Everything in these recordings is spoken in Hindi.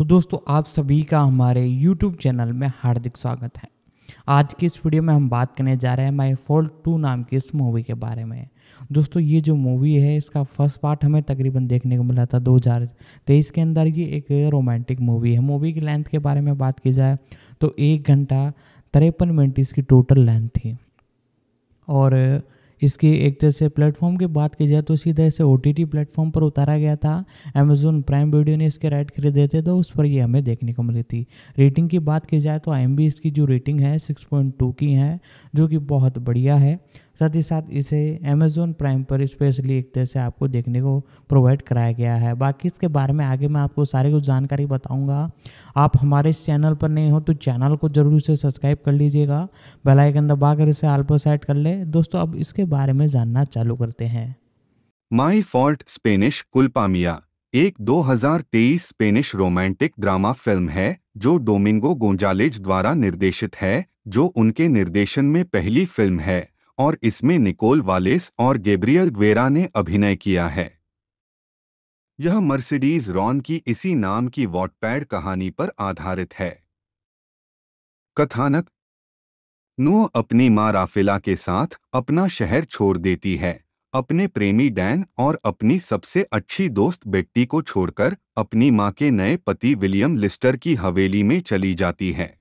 तो दोस्तों आप सभी का हमारे YouTube चैनल में हार्दिक स्वागत है आज की इस वीडियो में हम बात करने जा रहे हैं माई फॉल्ट टू नाम की इस मूवी के बारे में दोस्तों ये जो मूवी है इसका फर्स्ट पार्ट हमें तकरीबन देखने को मिला था 2023 के अंदर ये एक रोमांटिक मूवी है मूवी की लेंथ के बारे में बात की जाए तो एक घंटा तिरपन मिनट इसकी टोटल लेंथ थी और इसकी एक तरह से प्लेटफॉर्म की बात की जाए तो सीधा इसे ओ टी प्लेटफॉर्म पर उतारा गया था अमेजोन प्राइम वीडियो ने इसके राइट खरीदे थे तो उस पर ये हमें देखने को मिली थी रेटिंग की बात की जाए तो आई इसकी जो रेटिंग है सिक्स की है जो कि बहुत बढ़िया है साथ ही साथ इसे अमेज़ोन प्राइम पर स्पेशली एक तरह से आपको देखने को प्रोवाइड कराया गया है बाकी इसके बारे में आगे मैं आपको सारी कुछ जानकारी बताऊंगा आप हमारे इस चैनल पर नहीं हो तो चैनल को ज़रूर से सब्सक्राइब कर लीजिएगा बेलाइकन दबा कर इसे आल्पो सेट कर ले दोस्तों अब इसके बारे में जानना चालू करते हैं माई फॉल्ट स्पेनिश कुलपामिया एक 2023 स्पेनिश रोमांटिक ड्रामा फिल्म है जो डोमिंगो गोंजालेज द्वारा निर्देशित है जो उनके निर्देशन में पहली फिल्म है और इसमें निकोल वालेस और गेब्रियल ग्वेरा ने अभिनय किया है यह मर्सिडीज रॉन की इसी नाम की वॉटपैड कहानी पर आधारित है कथानक नो अपनी मां राफेला के साथ अपना शहर छोड़ देती है अपने प्रेमी डैन और अपनी सबसे अच्छी दोस्त बेट्टी को छोड़कर अपनी मां के नए पति विलियम लिस्टर की हवेली में चली जाती है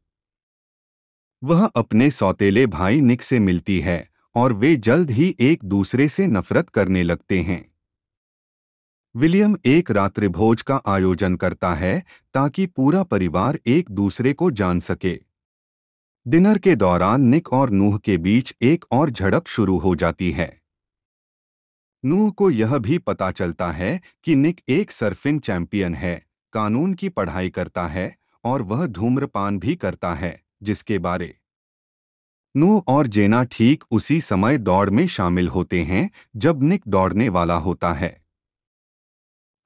वह अपने सौतेले भाई निक से मिलती है और वे जल्द ही एक दूसरे से नफरत करने लगते हैं विलियम एक रात्रिभोज का आयोजन करता है ताकि पूरा परिवार एक दूसरे को जान सके डिनर के दौरान निक और नूह के बीच एक और झड़प शुरू हो जाती है नूह को यह भी पता चलता है कि निक एक सर्फिंग चैंपियन है कानून की पढ़ाई करता है और वह धूम्रपान भी करता है जिसके बारे नू और जेना ठीक उसी समय दौड़ में शामिल होते हैं जब निक दौड़ने वाला होता है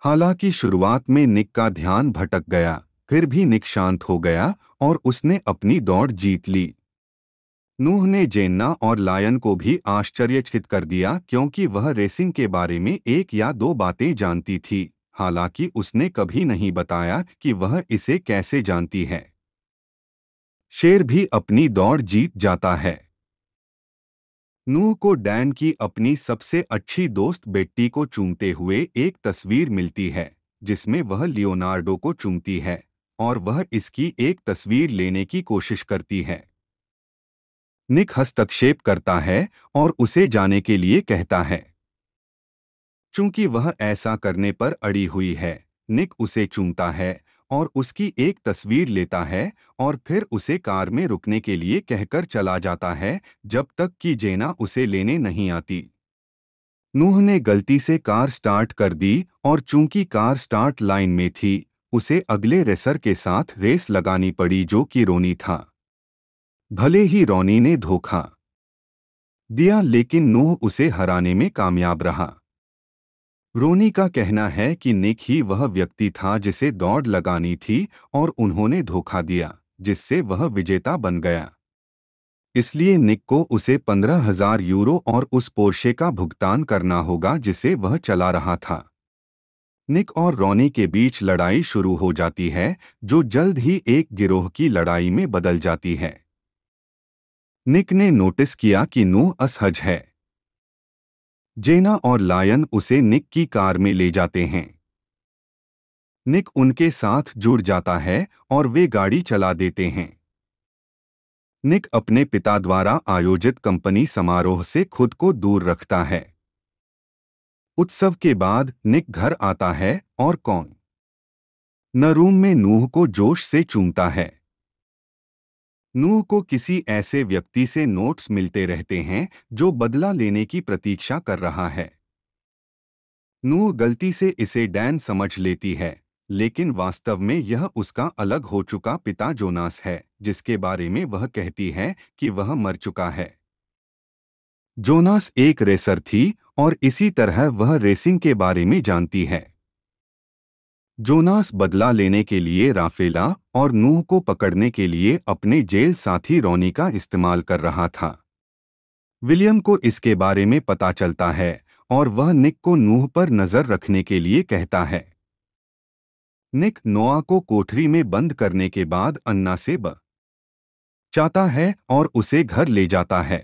हालांकि शुरुआत में निक का ध्यान भटक गया फिर भी निक शांत हो गया और उसने अपनी दौड़ जीत ली नूह ने जेन्ना और लायन को भी आश्चर्यचकित कर दिया क्योंकि वह रेसिंग के बारे में एक या दो बातें जानती थी हालांकि उसने कभी नहीं बताया कि वह इसे कैसे जानती है शेर भी अपनी दौड़ जीत जाता है नूह को डैन की अपनी सबसे अच्छी दोस्त बेटी को चूमते हुए एक तस्वीर मिलती है जिसमें वह लियोनार्डो को चूमती है और वह इसकी एक तस्वीर लेने की कोशिश करती है निक हस्तक्षेप करता है और उसे जाने के लिए कहता है चूंकि वह ऐसा करने पर अड़ी हुई है निक उसे चूमता है और उसकी एक तस्वीर लेता है और फिर उसे कार में रुकने के लिए कहकर चला जाता है जब तक कि जेना उसे लेने नहीं आती नूह ने गलती से कार स्टार्ट कर दी और चूंकि कार स्टार्ट लाइन में थी उसे अगले रेसर के साथ रेस लगानी पड़ी जो कि रोनी था भले ही रोनी ने धोखा दिया लेकिन नूह उसे हराने में कामयाब रहा रोनी का कहना है कि निक ही वह व्यक्ति था जिसे दौड़ लगानी थी और उन्होंने धोखा दिया जिससे वह विजेता बन गया इसलिए निक को उसे पंद्रह हजार यूरो और उस पोर्शे का भुगतान करना होगा जिसे वह चला रहा था निक और रोनी के बीच लड़ाई शुरू हो जाती है जो जल्द ही एक गिरोह की लड़ाई में बदल जाती है निक ने नोटिस किया कि नू असहज है जेना और लायन उसे निक की कार में ले जाते हैं निक उनके साथ जुड़ जाता है और वे गाड़ी चला देते हैं निक अपने पिता द्वारा आयोजित कंपनी समारोह से खुद को दूर रखता है उत्सव के बाद निक घर आता है और कौन नरूम में नूह को जोश से चूमता है नूह को किसी ऐसे व्यक्ति से नोट्स मिलते रहते हैं जो बदला लेने की प्रतीक्षा कर रहा है नूह गलती से इसे डैन समझ लेती है लेकिन वास्तव में यह उसका अलग हो चुका पिता जोनास है जिसके बारे में वह कहती है कि वह मर चुका है जोनास एक रेसर थी और इसी तरह वह रेसिंग के बारे में जानती है जोनास बदला लेने के लिए राफेला और नूह को पकड़ने के लिए अपने जेल साथी रोनी का इस्तेमाल कर रहा था विलियम को इसके बारे में पता चलता है और वह निक को नूह पर नज़र रखने के लिए कहता है निक नोआ को कोठरी में बंद करने के बाद अन्ना से ब चाहता है और उसे घर ले जाता है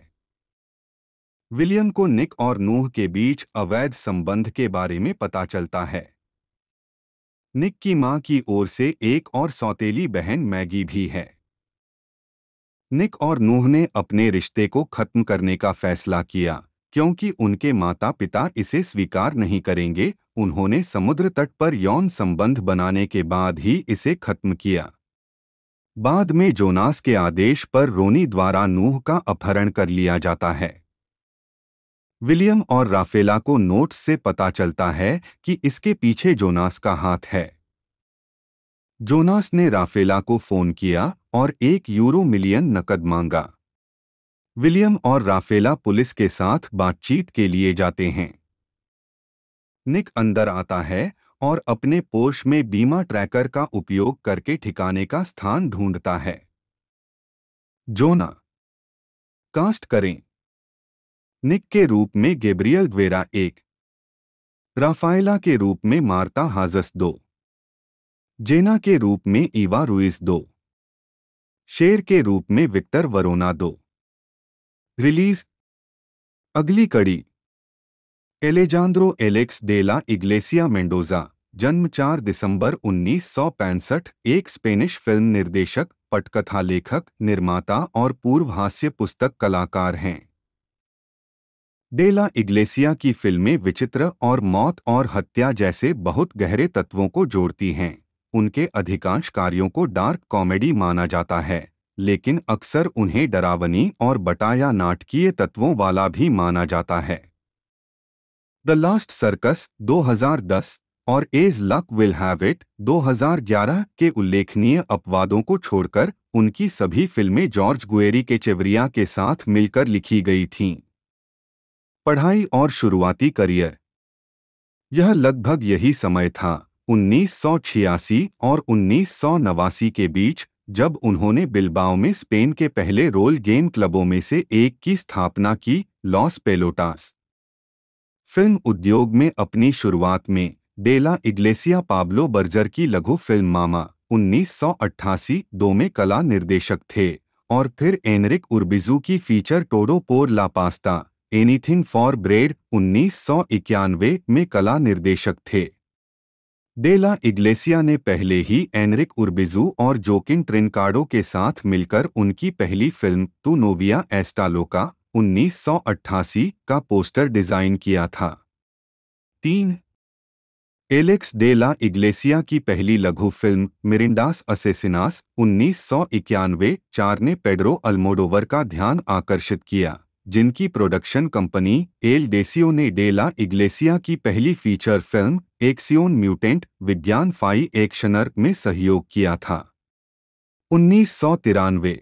विलियम को निक और नूह के बीच अवैध संबंध के बारे में पता चलता है निक की मां की ओर से एक और सौतेली बहन मैगी भी है निक और नूह ने अपने रिश्ते को खत्म करने का फैसला किया क्योंकि उनके माता पिता इसे स्वीकार नहीं करेंगे उन्होंने समुद्र तट पर यौन संबंध बनाने के बाद ही इसे खत्म किया बाद में जोनास के आदेश पर रोनी द्वारा नूह का अपहरण कर लिया जाता है विलियम और राफेला को नोट्स से पता चलता है कि इसके पीछे जोनास का हाथ है जोनास ने राफेला को फोन किया और एक यूरो मिलियन नकद मांगा विलियम और राफेला पुलिस के साथ बातचीत के लिए जाते हैं निक अंदर आता है और अपने पोर्श में बीमा ट्रैकर का उपयोग करके ठिकाने का स्थान ढूंढता है जोना कास्ट करें निक के रूप में गेब्रियल ग्वेरा एक राफाइला के रूप में मार्ता हाजस दो जेना के रूप में ईवा रुइस दो शेर के रूप में विक्टर वरोना दो रिलीज अगली कड़ी Alejandro Alex de la Iglesia Mendoza जन्म 4 दिसंबर 1965 एक स्पेनिश फिल्म निर्देशक पटकथा लेखक निर्माता और पूर्व हास्य पुस्तक कलाकार हैं डेला इग्लेसिया की फिल्में विचित्र और मौत और हत्या जैसे बहुत गहरे तत्वों को जोड़ती हैं उनके अधिकांश कार्यों को डार्क कॉमेडी माना जाता है लेकिन अक्सर उन्हें डरावनी और बटाया नाटकीय तत्वों वाला भी माना जाता है द लास्ट सर्कस 2010 और as luck will have it 2011 के उल्लेखनीय अपवादों को छोड़कर उनकी सभी फिल्में जॉर्ज गुएरी के चेवरिया के साथ मिलकर लिखी गई थीं पढ़ाई और शुरुआती करियर यह लगभग यही समय था उन्नीस और उन्नीस के बीच जब उन्होंने बिलबाओ में स्पेन के पहले रोल गेम क्लबों में से एक की स्थापना की लॉस पेलोटास फिल्म उद्योग में अपनी शुरुआत में डेला इग्लेसिया पाब्लो बर्जर की लघु फिल्म मामा 1988 दो में कला निर्देशक थे और फिर एनरिक उर्बिजू की feature Todo por la pasta anything for bread उन्नीस में कला निर्देशक थे डेला इग्लेसिया ने पहले ही एनरिक उर्बिजू और जोकिन ट्रिनकाडो के साथ मिलकर उनकी पहली फिल्म तू नोविया एस्टालोका उन्नीस का पोस्टर डिजाइन किया था तीन एलेक्स डेला इग्लेसिया की पहली लघु फिल्म मिरिंडास असेसिनास उन्नीस चार ने पेड्रो अल्मोडोवर का ध्यान आकर्षित किया जिनकी प्रोडक्शन कंपनी एल डेसियो ने डेला इग्लेसिया की पहली फीचर फिल्म एक्सियोन म्यूटेंट विज्ञान फाई एक्शनर में सहयोग किया था उन्नीस सौ तिरानवे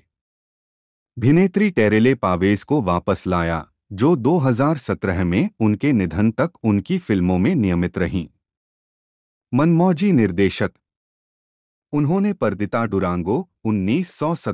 भिनेत्री टेरेले पावेज को वापस लाया जो 2017 में उनके निधन तक उनकी फिल्मों में नियमित रहीं मनमौजी निर्देशक उन्होंने पर्दिता डुरांगो उन्नीस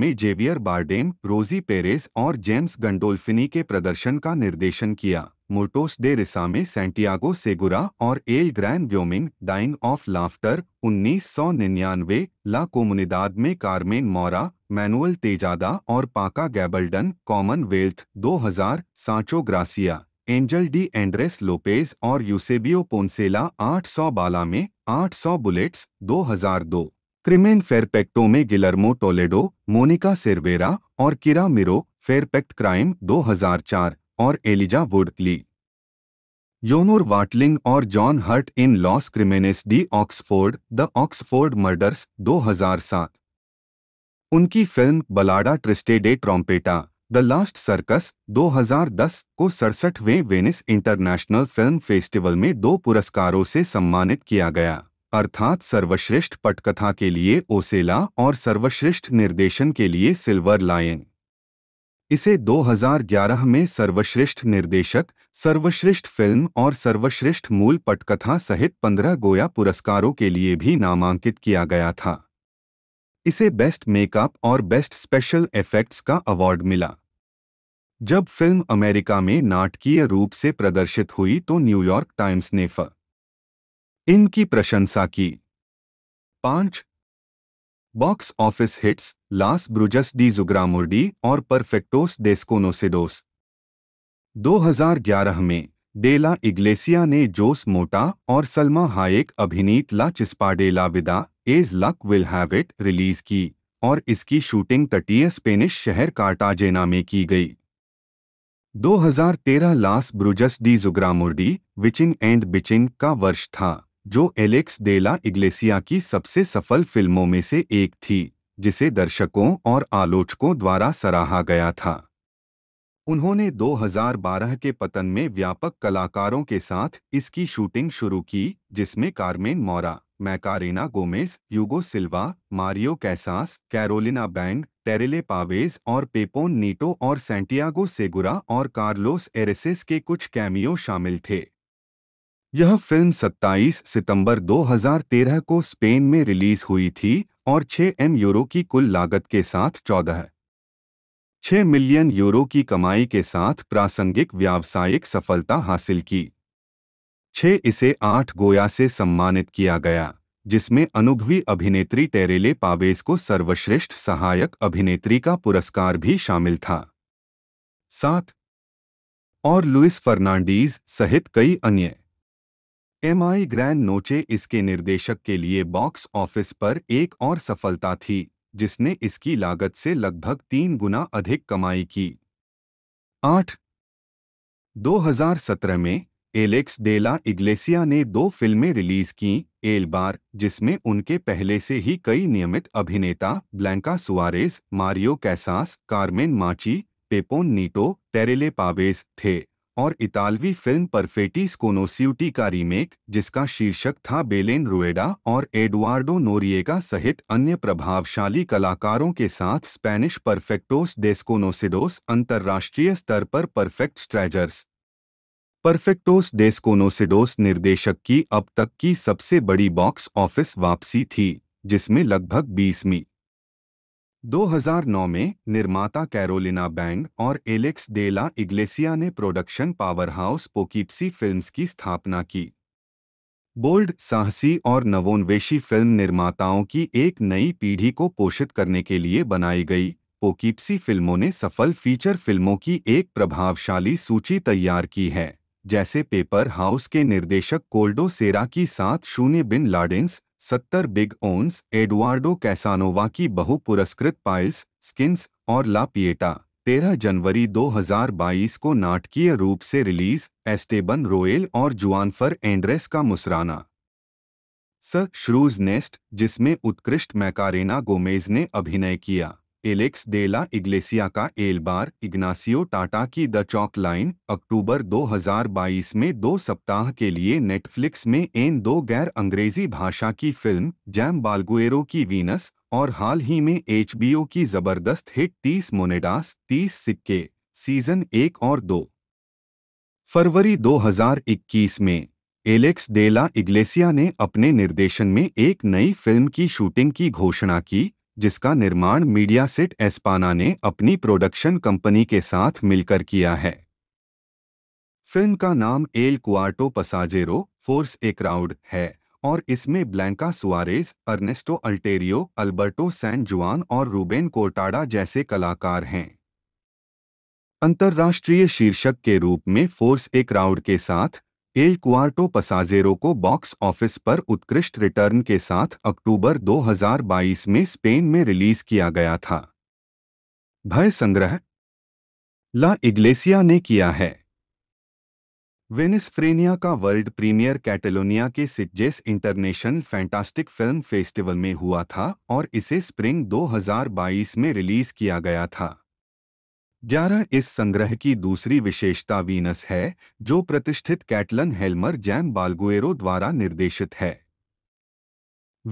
में जेवियर बार्डेम रोजी पेरेस और जेम्स गंडोल्फिनी के प्रदर्शन का निर्देशन किया मोटोस डे रिसा में सेंटियागो सेगुरा और El Gran Wyoming dying of laughter निन्यानवे ला कोमुनिदाद में कार्मेन मौरा मैनुअल तेजादा और पाका Gabaldon commonwealth 2000 Sancho Gracia Angel de Andres Lopez और यूसेबियो पोन्सेला 800 बाला में 800 बुलेट्स 2002 क्रिमेन फेरपेक्टो में गिलर्मो टोलेडो मोनिका सेरवेरा और किरा मिरो फेरपेक्ट क्राइम 2004 और एलिजा वुडली योनोर वाटलिंग और John Hurt in Los Crimenes de Oxford the Oxford murders 2007 उनकी फिल्म Balada triste de trompeta the last circus 2010 को सड़सठवें वेनिस इंटरनेशनल फिल्म फेस्टिवल में दो पुरस्कारों से सम्मानित किया गया अर्थात सर्वश्रेष्ठ पटकथा के लिए ओसेला और सर्वश्रेष्ठ निर्देशन के लिए सिल्वर लायन इसे 2011 में सर्वश्रेष्ठ निर्देशक सर्वश्रेष्ठ फिल्म और सर्वश्रेष्ठ मूल पटकथा सहित 15 गोया पुरस्कारों के लिए भी नामांकित किया गया था इसे बेस्ट मेकअप और बेस्ट स्पेशल इफेक्ट्स का अवार्ड मिला जब फिल्म अमेरिका में नाटकीय रूप से प्रदर्शित हुई तो न्यूयॉर्क टाइम्स ने फ इनकी प्रशंसा की पांच box office hits Las Brujas de Zugarramurdi और परफेक्टोस डेस्कोनोसिडोस 2011 में डेला इग्लेसिया ने जोस मोटा और सलमा हायेक अभिनीत la chispa de la vida as luck will have it release की और इसकी शूटिंग तटीय स्पेनिश शहर कार्टाजेना में की गई 2013 Las Brujas de Zugarramurdi witching and bitching का वर्ष था जो एलेक्स डेला इग्लेसिया की सबसे सफल फिल्मों में से एक थी जिसे दर्शकों और आलोचकों द्वारा सराहा गया था उन्होंने 2012 के पतन में व्यापक कलाकारों के साथ इसकी शूटिंग शुरू की जिसमें Carmen Maura Macarena Gomez Hugo Silva Mario Casas Carolina Bang Terele Pavez और पेपोन नीटो और सेंटियागो सेगुरा और कार्लोस एरेसिस के कुछ कैमियो शामिल थे यह फिल्म 27 सितंबर 2013 को स्पेन में रिलीज हुई थी और 6 एम यूरो की कुल लागत के साथ 14 6 मिलियन यूरो की कमाई के साथ प्रासंगिक व्यावसायिक सफलता हासिल की छः इसे आठ गोया से सम्मानित किया गया जिसमें अनुभवी अभिनेत्री टेरेले पावेस को सर्वश्रेष्ठ सहायक अभिनेत्री का पुरस्कार भी शामिल था सात और लुइस फर्नांडीज सहित कई अन्य एम आई ग्रैंड नोचे इसके निर्देशक के लिए बॉक्स ऑफिस पर एक और सफलता थी जिसने इसकी लागत से लगभग तीन गुना अधिक कमाई की आठ 2017 में एलेक्स डेला इग्लेसिया ने दो फिल्में रिलीज की एल बार जिसमें उनके पहले से ही कई नियमित अभिनेता Blanca Suarez Mario Casas Carmen Machi Pepon नीटो टेरेले पावेस थे और इतालवी फिल्म परफेटीस कोनोस्यूटी का रीमेक जिसका शीर्षक था बेलेन रुएडा और एडुआर्डो नोरिएगा सहित अन्य प्रभावशाली कलाकारों के साथ स्पेनिश परफेक्टोस डेस्कोनोसिडोस अंतर्राष्ट्रीय स्तर पर परफेक्ट स्ट्रेजर्स परफेक्टोस डेस्कोनोसिडोस निर्देशक की अब तक की सबसे बड़ी बॉक्स ऑफिस वापसी थी जिसमें लगभग बीसवीं 2009 में निर्माता कैरोलिना बैंग और एलेक्स डेला इग्लेसिया ने प्रोडक्शन पावरहाउस पोकीप्सी फिल्म्स की स्थापना की बोल्ड साहसी और नवोन्वेषी फिल्म निर्माताओं की एक नई पीढ़ी को पोषित करने के लिए बनाई गई पोकीप्सी फिल्मों ने सफल फीचर फिल्मों की एक प्रभावशाली सूची तैयार की है जैसे पेपर हाउस के निर्देशक कोल्डो सेरा की सात शून्य बिन लाडेंस सत्तर बिग ओन्स एडवार्डो कैसानोवा की बहुपुरस्कृत पाइल्स स्किन्स और ला पिएटा 13 जनवरी 2022 को नाटकीय रूप से रिलीज एस्टेबन रोयल और जुआनफर एंड्रेस का मुसराना स श्रूज नेस्ट जिसमें उत्कृष्ट मैकारेना गोमेज ने अभिनय किया एलेक्स डेला इग्लेसिया का एलबार इग्नासियो टाटा की द चौक लाइन अक्टूबर 2022 में दो सप्ताह के लिए नेटफ्लिक्स में इन दो गैर अंग्रेजी भाषा की फिल्म जैम बाल्गुएरो की वीनस और हाल ही में एचबीओ की जबरदस्त हिट 30 मोनेडास 30 सिक्के सीजन एक और दो फरवरी 2021 में एलेक्स डेला इग्लेसिया ने अपने निर्देशन में एक नई फिल्म की शूटिंग की घोषणा की जिसका निर्माण मीडिया सेट एस्पाना ने अपनी प्रोडक्शन कंपनी के साथ मिलकर किया है फिल्म का नाम El Cuarto Pasajero four's a crowd है और इसमें Blanca Suarez Ernesto Alterio Alberto San Juan और रूबेन कोर्टाडा जैसे कलाकार हैं अंतर्राष्ट्रीय शीर्षक के रूप में फोर्स ए क्राउड के साथ एल क्वार्टो पसाजेरो को बॉक्स ऑफिस पर उत्कृष्ट रिटर्न के साथ अक्टूबर 2022 में स्पेन में रिलीज किया गया था भय संग्रह ला इग्लेसिया ने किया है वेनिसफ्रेनिया का वर्ल्ड प्रीमियर कैटेलोनिया के Sitges International Fantastic Film festival में हुआ था और इसे स्प्रिंग 2022 में रिलीज किया गया था ग्यारह इस संग्रह की दूसरी विशेषता वीनस है जो प्रतिष्ठित कैटलन हेलमर जैम बाल्गुएरो द्वारा निर्देशित है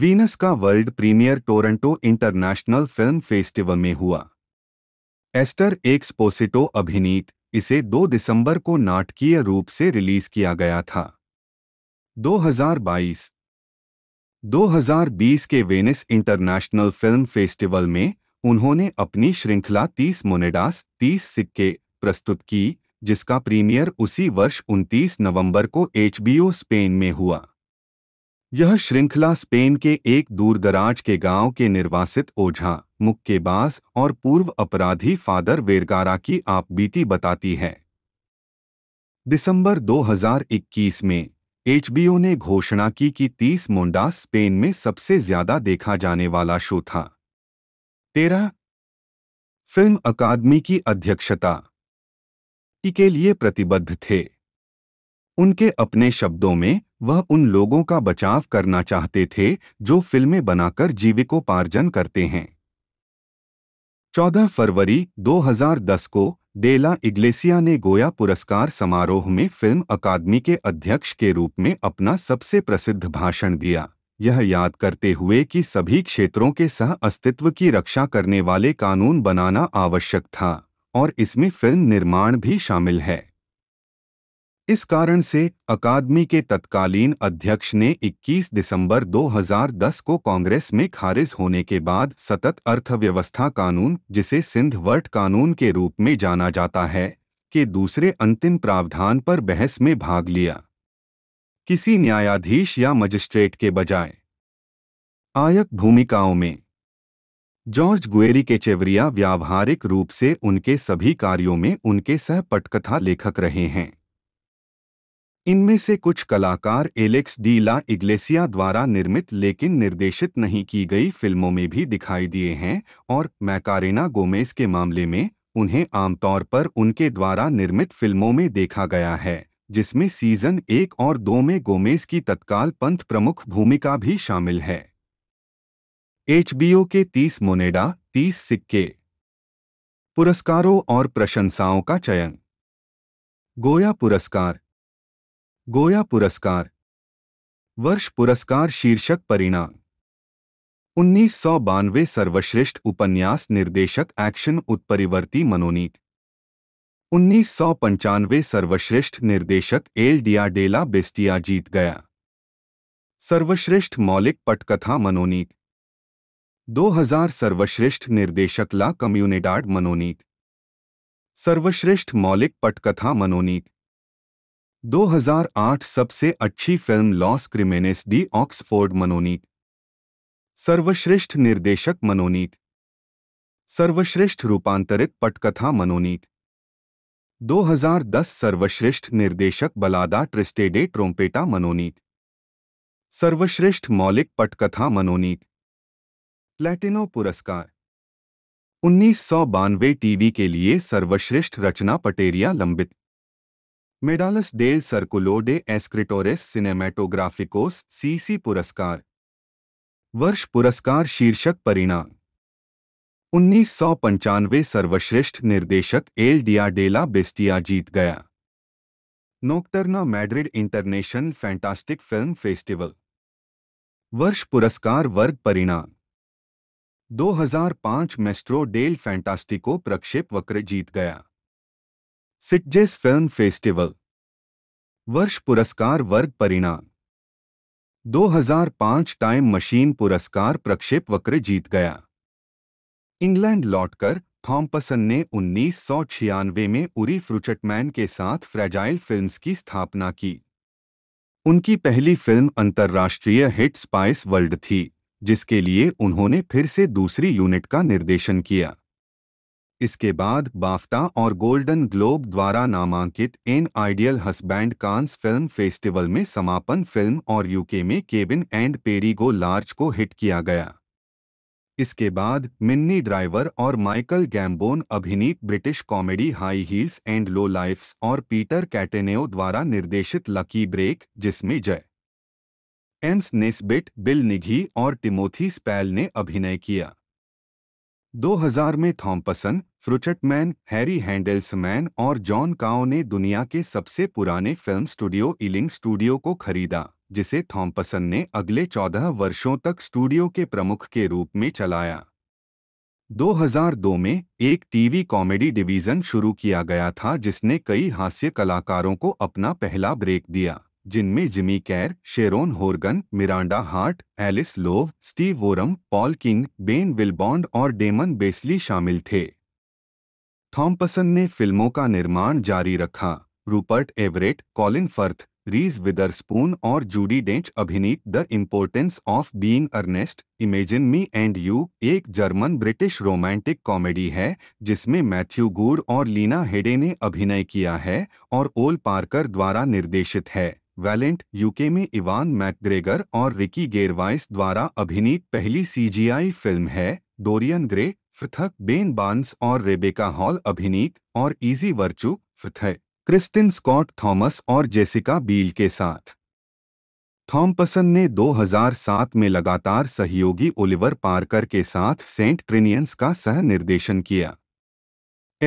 वीनस का world premiere Toronto International Film festival में हुआ एस्टर एक्सपोसिटो अभिनीत इसे 2 दिसंबर को नाटकीय रूप से रिलीज किया गया था 2022 2020 के वेनिस इंटरनेशनल फिल्म फेस्टिवल में उन्होंने अपनी श्रृंखला तीस मोनेडास तीस सिक्के प्रस्तुत की जिसका प्रीमियर उसी वर्ष 29 नवंबर को एचबीओ स्पेन में हुआ यह श्रृंखला स्पेन के एक दूरदराज के गांव के निर्वासित ओझा मुक्केबाज और पूर्व अपराधी फादर वेरगारा की आपबीती बताती है दिसंबर 2021 में एचबीओ ने घोषणा की कि 30 मोन्डास स्पेन में सबसे ज्यादा देखा जाने वाला शो था तेरह फिल्म अकादमी की अध्यक्षता के लिए प्रतिबद्ध थे उनके अपने शब्दों में वह उन लोगों का बचाव करना चाहते थे जो फिल्में बनाकर जीविकोपार्जन करते हैं 14 फरवरी 2010 को डेला इग्लेसिया ने गोया पुरस्कार समारोह में फिल्म अकादमी के अध्यक्ष के रूप में अपना सबसे प्रसिद्ध भाषण दिया यह याद करते हुए कि सभी क्षेत्रों के सह अस्तित्व की रक्षा करने वाले कानून बनाना आवश्यक था और इसमें फिल्म निर्माण भी शामिल है इस कारण से अकादमी के तत्कालीन अध्यक्ष ने 21 दिसंबर 2010 को कांग्रेस में खारिज होने के बाद सतत अर्थव्यवस्था कानून जिसे सिंध वर्ट कानून के रूप में जाना जाता है के दूसरे अंतिम प्रावधान पर बहस में भाग लिया किसी न्यायाधीश या मजिस्ट्रेट के बजाय आयक भूमिकाओं में जॉर्ज गुएरी के चेवरिया व्यावहारिक रूप से उनके सभी कार्यों में उनके सह पटकथा लेखक रहे हैं इनमें से कुछ कलाकार एलेक्स डी ला इग्लेसिया द्वारा निर्मित लेकिन निर्देशित नहीं की गई फिल्मों में भी दिखाई दिए हैं और मैकारेना गोमेज के मामले में उन्हें आमतौर पर उनके द्वारा निर्मित फिल्मों में देखा गया है जिसमें सीजन एक और दो में गोमेज की तत्काल पंथ प्रमुख भूमिका भी शामिल है एचबीओ के 30 मोनेडा 30 सिक्के पुरस्कारों और प्रशंसाओं का चयन गोया पुरस्कार गोया पुरस्कार वर्ष पुरस्कार शीर्षक परिणाम उन्नीस सर्वश्रेष्ठ उपन्यास निर्देशक एक्शन उत्परिवर्ती मनोनीत उन्नीस सौ पंचानवे सर्वश्रेष्ठ निर्देशक एल डिया डेला बेस्टिया जीत गया सर्वश्रेष्ठ मौलिक पटकथा मनोनीत 2000 सर्वश्रेष्ठ निर्देशक ला कम्युनिडाड मनोनीत सर्वश्रेष्ठ मौलिक पटकथा मनोनीत 2008 सबसे अच्छी film Los Crimenes de Oxford मनोनीत सर्वश्रेष्ठ निर्देशक मनोनीत सर्वश्रेष्ठ रूपांतरित पटकथा मनोनीत 2010 सर्वश्रेष्ठ निर्देशक बलादा ट्रिस्टेडे ट्रोम्पेटा मनोनीत सर्वश्रेष्ठ मौलिक पटकथा मनोनीत प्लेटिनो पुरस्कार उन्नीस सौ टीवी के लिए सर्वश्रेष्ठ रचना पटेरिया लंबित मेडालस डेल सर्कुलोडे एस्क्रिटोरिस एस्क्रिटोरेस सिनेमैटोग्राफिकोस सीसी पुरस्कार वर्ष पुरस्कार शीर्षक परिणाम उन्नीस सौ पंचानवे सर्वश्रेष्ठ निर्देशक एल डिया डेला बेस्टिया जीत गया Nocturna Madrid International Fantastic Film Festival वर्ष पुरस्कार वर्ग परिणाम 2005 मेस्ट्रो डेल फैंटास्टिको प्रक्षेप वक्र जीत गया सिटजेस फिल्म फेस्टिवल वर्ष पुरस्कार वर्ग परिणाम 2005 टाइम मशीन पुरस्कार प्रक्षेप वक्र जीत गया इंग्लैंड लौटकर थॉम्पसन ने उन्नीस में उरी फ्रुचटमैन के साथ फ्रेजाइल फिल्म्स की स्थापना की उनकी पहली फिल्म अंतर्राष्ट्रीय हिट स्पाइस वर्ल्ड थी जिसके लिए उन्होंने फिर से दूसरी यूनिट का निर्देशन किया इसके बाद बाफ्टा और गोल्डन ग्लोब द्वारा नामांकित an ideal husband Cannes film festival में समापन फिल्म और यूके में Kevin and Perry go large को हिट किया गया इसके बाद मिन्नी ड्राइवर और माइकल गैम्बोन अभिनीत British comedy High Heels and Low Lifes और पीटर कैटेनेओ द्वारा निर्देशित लकी ब्रेक जिसमें जय एम्स नेस्बिट बिल निघी और टिमोथी स्पैल ने अभिनय किया 2000 में थॉम्पसन फ्रुचटमैन हैरी हैंडल्समैन और जॉन काओ ने दुनिया के सबसे पुराने फिल्म स्टूडियो इलिंग स्टूडियो को खरीदा जिसे थॉम्पसन ने अगले 14 वर्षों तक स्टूडियो के प्रमुख के रूप में चलाया 2002 में एक टीवी कॉमेडी डिवीजन शुरू किया गया था जिसने कई हास्य कलाकारों को अपना पहला ब्रेक दिया जिनमें Jimmy Carr Sharon Horgan Miranda Hart Alice Lowe Steve Oram Paul King Ben Willbond और डेमन बेसली शामिल थे थॉम्पसन ने फिल्मों का निर्माण जारी रखा Rupert Everett Colin Firth Reese Witherspoon और जूडी डेंच अभिनीत the importance of being earnest imagine me and you एक जर्मन ब्रिटिश रोमांटिक कॉमेडी है जिसमें मैथ्यू गूड और लीना हेडे ने अभिनय किया है और ओल पार्कर द्वारा निर्देशित है वैलेंट यूके में इवान मैकग्रेगर और रिकी गेरवाइस द्वारा अभिनीत पहली सीजीआई फिल्म है डोरियन ग्रे पृथक बेन बांस और रेबेका हॉल अभिनीत और इजी वर्चू पृथक क्रिस्टिन स्कॉट थॉमस और जेसिका बील के साथ थॉम्पसन ने 2007 में लगातार सहयोगी ओलिवर पार्कर के साथ सेंट ट्रिनियंस का सह निर्देशन किया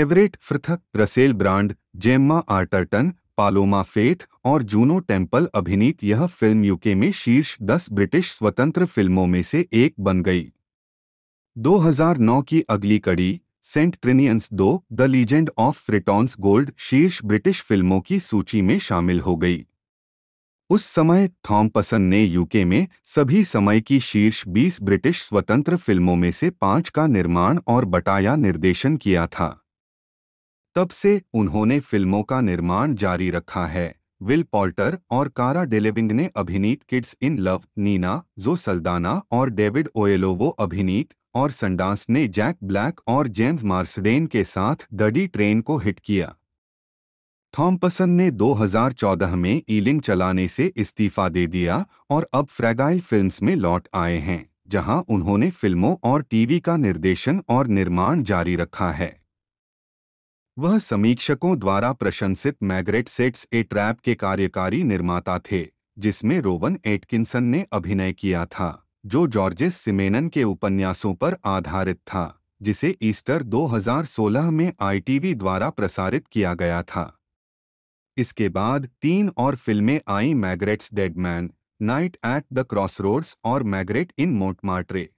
एवरेट फ्रथक Russell Brand Gemma Arterton Paloma Faith और जूनो टेम्पल अभिनीत यह फिल्म यूके में शीर्ष 10 ब्रिटिश स्वतंत्र फिल्मों में से एक बन गई 2009 की अगली कड़ी सेंट प्रिनियंस दो the legend of Fritton's gold शीर्ष ब्रिटिश फिल्मों की सूची में शामिल हो गई उस समय थॉम्पसन ने यूके में सभी समय की शीर्ष 20 ब्रिटिश स्वतंत्र फिल्मों में से पांच का निर्माण और बटाया निर्देशन किया था तब से उन्होंने फिल्मों का निर्माण जारी रखा है विल पॉल्टर और कारा डेलेविंग ने अभिनीत किड्स इन लव नीना जो सल्दाना और डेविड ओएलोवो अभिनीत और संडास ने जैक ब्लैक और जेम्स मार्सडेन के साथ दडी ट्रेन को हिट किया थॉम्पसन ने 2014 में ईलिंग चलाने से इस्तीफा दे दिया और अब फ्रेगाइल फिल्म्स में लौट आए हैं जहां उन्होंने फिल्मों और टीवी का निर्देशन और निर्माण जारी रखा है वह समीक्षकों द्वारा प्रशंसित मैगरेट सेट्स ए ट्रैप के कार्यकारी निर्माता थे जिसमें रोवन एटकिंसन ने अभिनय किया था जो जॉर्जेस सिमेनन के उपन्यासों पर आधारित था जिसे ईस्टर 2016 में आईटीवी द्वारा प्रसारित किया गया था इसके बाद तीन और फिल्में I dead deadman night at the crossroads और मैगरेट इन मोटमार्ट्रे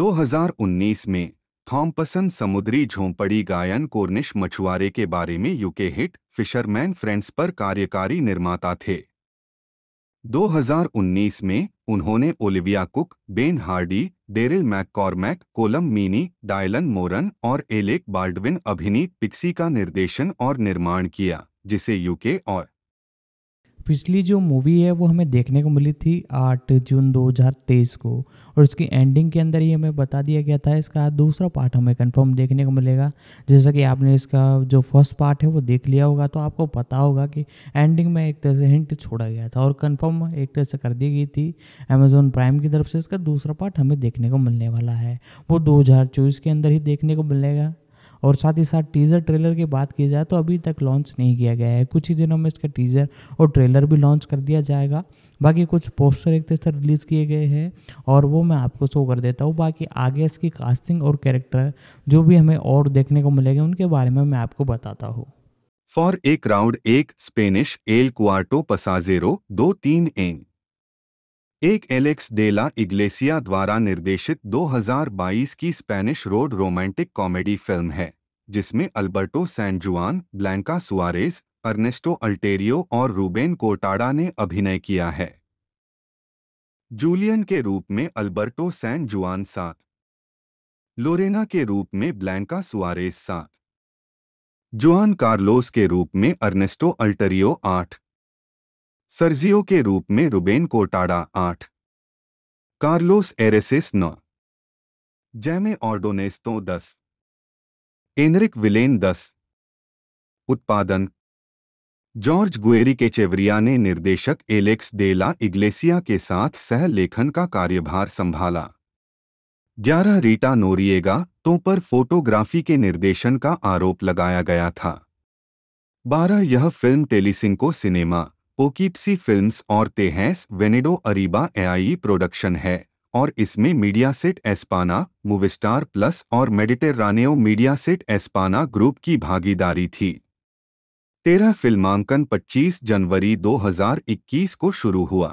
2019 में थॉम्पसन समुद्री झोंपड़ी गायन कोर्निश मछुआरे के बारे में यूके हिट फिशरमैन फ्रेंड्स पर कार्यकारी निर्माता थे 2019 में उन्होंने Olivia Cooke Ben Hardy Daryl McCormack Colm Meaney Dylan मोरन और एलेक बाल्डविन अभिनीत पिक्सी का निर्देशन और निर्माण किया जिसे यूके और पिछली जो मूवी है वो हमें देखने को मिली थी 8 जून 2023 को और उसकी एंडिंग के अंदर ही हमें बता दिया गया था इसका दूसरा पार्ट हमें कंफर्म देखने को मिलेगा जैसा कि आपने इसका जो फर्स्ट पार्ट है वो देख लिया होगा तो आपको पता होगा कि एंडिंग में एक तरह से हिंट छोड़ा गया था और कन्फर्म एक तरह से कर दी गई थी अमेजोन प्राइम की तरफ से इसका दूसरा पार्ट हमें देखने को मिलने वाला है वो दो के अंदर ही देखने को मिलेगा और साथ ही साथ टीज़र ट्रेलर की बात की जाए तो अभी तक लॉन्च नहीं किया गया है कुछ ही दिनों में इसका टीज़र और ट्रेलर भी लॉन्च कर दिया जाएगा बाकी कुछ पोस्टर एक तरह से रिलीज़ किए गए हैं और वो मैं आपको शो कर देता हूँ बाकी आगे इसकी कास्टिंग और कैरेक्टर जो भी हमें और देखने को मिलेगा उनके बारे में मैं आपको बताता हूँ फॉर एक राउंड एक स्पेनिश एल क्वार्टो पसाजेरो दो तीन एंग एक एलेक्स डेला इग्लेसिया द्वारा निर्देशित 2022 की Spanish road romantic comedy film है जिसमें Alberto San Juan Blanca Suarez Ernesto Alterio और रूबेन कोटाडा ने अभिनय किया है जूलियन के रूप में अल्बर्टो सैन जुआन साथ लोरेना के रूप में ब्लैंका सुआरेस साथ जुआन कार्लोस के रूप में अर्नेस्टो अल्टरियो आठ सर्जियो के रूप में रुबेन कोटाडा आठ कार्लोस एरेसिस नौ जैमे ऑर्डोनेस्तो दस एनरिक विलेन दस उत्पादन जॉर्ज गुएरी के चेवरिया ने निर्देशक एलेक्स डेला इग्लेसिया के साथ सह लेखन का कार्यभार संभाला ग्यारह रीटा नोरिएगा तो पर फोटोग्राफी के निर्देशन का आरोप लगाया गया था बारह यह फिल्म टेलीसिंको सिनेमा ओकीप्सी फिल्म्स और तेहैस वेनेडो अरीबा एआई प्रोडक्शन है और इसमें Mediaset Espana Movistar Plus और Mediterraneo Mediaset Espana Group की भागीदारी थी तेरह फिल्मांकन 25 जनवरी 2021 को शुरू हुआ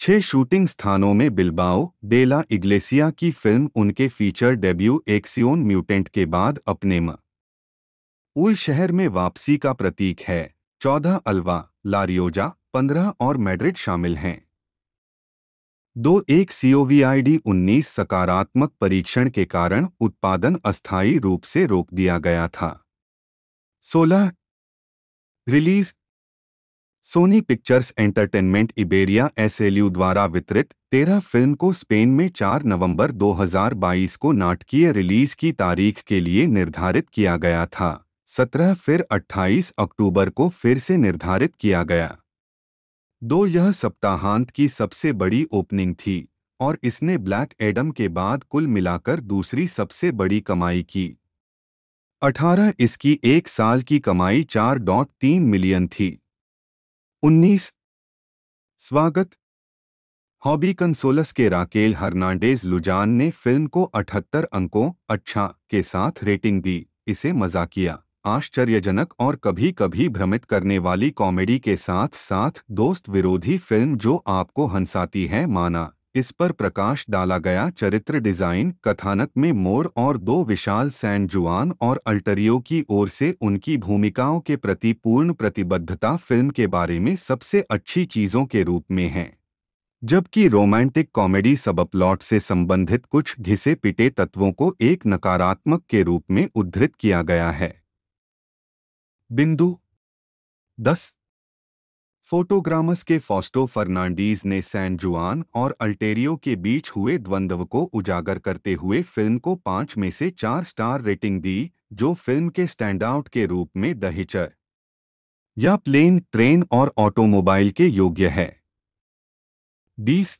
छह शूटिंग स्थानों में बिल्बाओ डेला इग्लेसिया की फिल्म उनके फीचर डेब्यू एक्सियोन म्यूटेंट के बाद अपने मूल शहर में वापसी का प्रतीक है चौदह अलवा लारियोजा 15 और मैड्रिड शामिल हैं दो एक सीओवीआईडी 19 सकारात्मक परीक्षण के कारण उत्पादन अस्थायी रूप से रोक दिया गया था 16 release Sony Pictures Entertainment Iberia SLU द्वारा वितरित तेरह फिल्म को स्पेन में 4 नवंबर 2022 को नाटकीय रिलीज की तारीख के लिए निर्धारित किया गया था सत्रह फिर अट्ठाईस अक्टूबर को फिर से निर्धारित किया गया दो यह सप्ताहांत की सबसे बड़ी ओपनिंग थी और इसने ब्लैक एडम के बाद कुल मिलाकर दूसरी सबसे बड़ी कमाई की 18 इसकी एक साल की कमाई 4.3 मिलियन थी 19 स्वागत हॉबी कंसोलस के राकेल हर्नांडेज लुजान ने फिल्म को 78 अंकों अच्छा के साथ रेटिंग दी इसे मजा किया आश्चर्यजनक और कभी कभी भ्रमित करने वाली कॉमेडी के साथ साथ दोस्त विरोधी फिल्म जो आपको हंसाती है माना इस पर प्रकाश डाला गया चरित्र डिजाइन कथानक में मोर और दो विशाल सैन जुआन और अल्टरियो की ओर से उनकी भूमिकाओं के प्रति पूर्ण प्रतिबद्धता फिल्म के बारे में सबसे अच्छी चीजों के रूप में है जबकि रोमांटिक कॉमेडी सबप्लॉट से संबंधित कुछ घिसे पिटे तत्वों को एक नकारात्मक के रूप में उद्धृत किया गया है बिंदु दस फोटोग्रामस के फॉस्टो फर्नांडीज ने सैन जुआन और अल्टेरियो के बीच हुए द्वंद्व को उजागर करते हुए फिल्म को पांच में से चार स्टार रेटिंग दी जो फिल्म के स्टैंडआउट के रूप में दहिचर या प्लेन ट्रेन और ऑटोमोबाइल के योग्य है बीस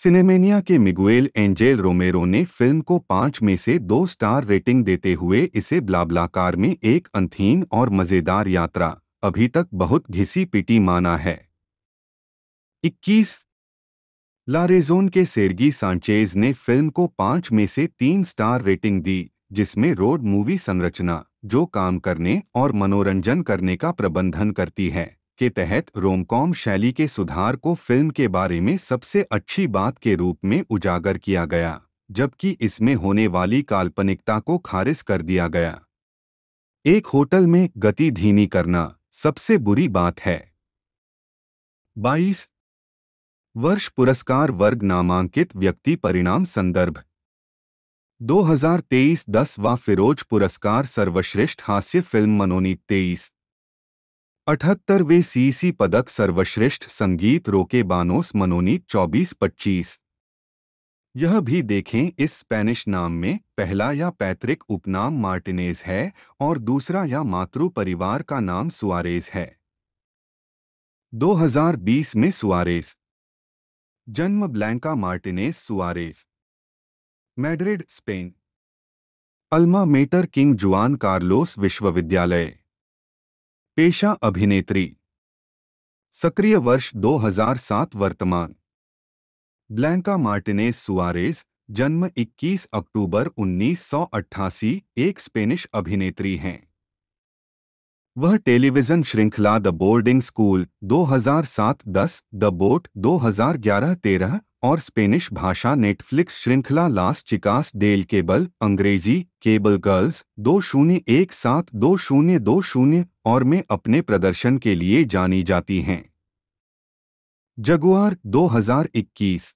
सिनेमेनिया के मिगुएल एंजेल रोमेरो ने फिल्म को पाँच में से दो स्टार रेटिंग देते हुए इसे ब्लाब्लाकार में एक अंथीन और मज़ेदार यात्रा अभी तक बहुत घिसी पिटी माना है 21 लारेजोन के सेर्गी सांचेज ने फिल्म को पांच में से तीन स्टार रेटिंग दी जिसमें रोड मूवी संरचना जो काम करने और मनोरंजन करने का प्रबंधन करती है के तहत रोमकॉम शैली के सुधार को फिल्म के बारे में सबसे अच्छी बात के रूप में उजागर किया गया जबकि इसमें होने वाली काल्पनिकता को खारिज कर दिया गया एक होटल में गति धीमी करना सबसे बुरी बात है 22 वर्ष पुरस्कार वर्ग नामांकित व्यक्ति परिणाम संदर्भ 2023 दसवा फिरोज पुरस्कार सर्वश्रेष्ठ हास्य फिल्म मनोनीत 23 अठहत्तरवें सीसी पदक सर्वश्रेष्ठ संगीत रोके बानोस मनोनी 24-25 यह भी देखें इस स्पेनिश नाम में पहला या पैतृक उपनाम मार्टिनेज है और दूसरा या मातृ परिवार का नाम सुआरेज है 2020 में सुआरेज जन्म Blanca Martinez Suarez Madrid Spain alma mater King Juan Carlos विश्वविद्यालय पेशा अभिनेत्री सक्रिय वर्ष 2007 वर्तमान ब्लैंका मार्टिनेस सुआरेस जन्म 21 अक्टूबर 1988 एक स्पेनिश अभिनेत्री हैं वह टेलीविजन श्रृंखला The Boarding School 2007-10, The Boat 2011-13 और स्पेनिश भाषा नेटफ्लिक्स श्रृंखला लास चिकास डेल केबल अंग्रेजी केबल गर्ल्स दो शून्य एक सात दो शून्य दो शून्य और में अपने प्रदर्शन के लिए जानी जाती हैं जगुआर 2021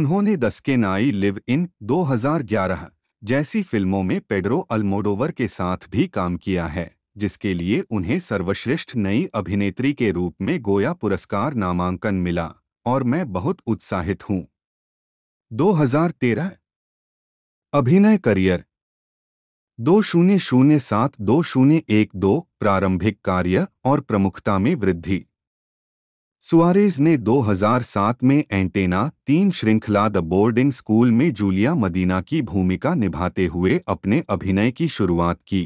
उन्होंने दस्केनाई लिव इन 2011 जैसी फिल्मों में पेड्रो अल्मोडोवर के साथ भी काम किया है जिसके लिए उन्हें सर्वश्रेष्ठ नई अभिनेत्री के रूप में गोया पुरस्कार नामांकन मिला और मैं बहुत उत्साहित हूं 2013 अभिनय करियर दो शून्य शून्य सात दो शून्य एक दो प्रारंभिक कार्य और प्रमुखता में वृद्धि सुआरेज ने 2007 में एंटेना तीन श्रृंखला द बोर्डिंग स्कूल में जूलिया मदीना की भूमिका निभाते हुए अपने अभिनय की शुरुआत की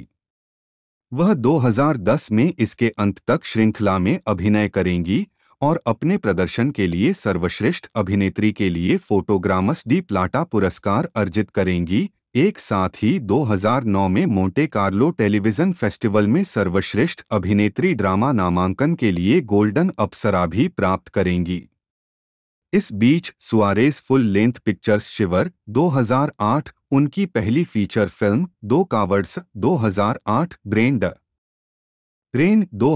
वह 2010 में इसके अंत तक श्रृंखला में अभिनय करेंगी और अपने प्रदर्शन के लिए सर्वश्रेष्ठ अभिनेत्री के लिए फोटोग्रामस डी प्लाटा पुरस्कार अर्जित करेंगी एक साथ ही 2009 में मोंटे कार्लो टेलीविजन फेस्टिवल में सर्वश्रेष्ठ अभिनेत्री ड्रामा नामांकन के लिए गोल्डन अप्सरा भी प्राप्त करेंगी इस बीच Suarez full length pictures Shiver 2008 उनकी पहली फीचर फिल्म दो कावर्ड्स 2008 ब्रेन द ब्रेन दो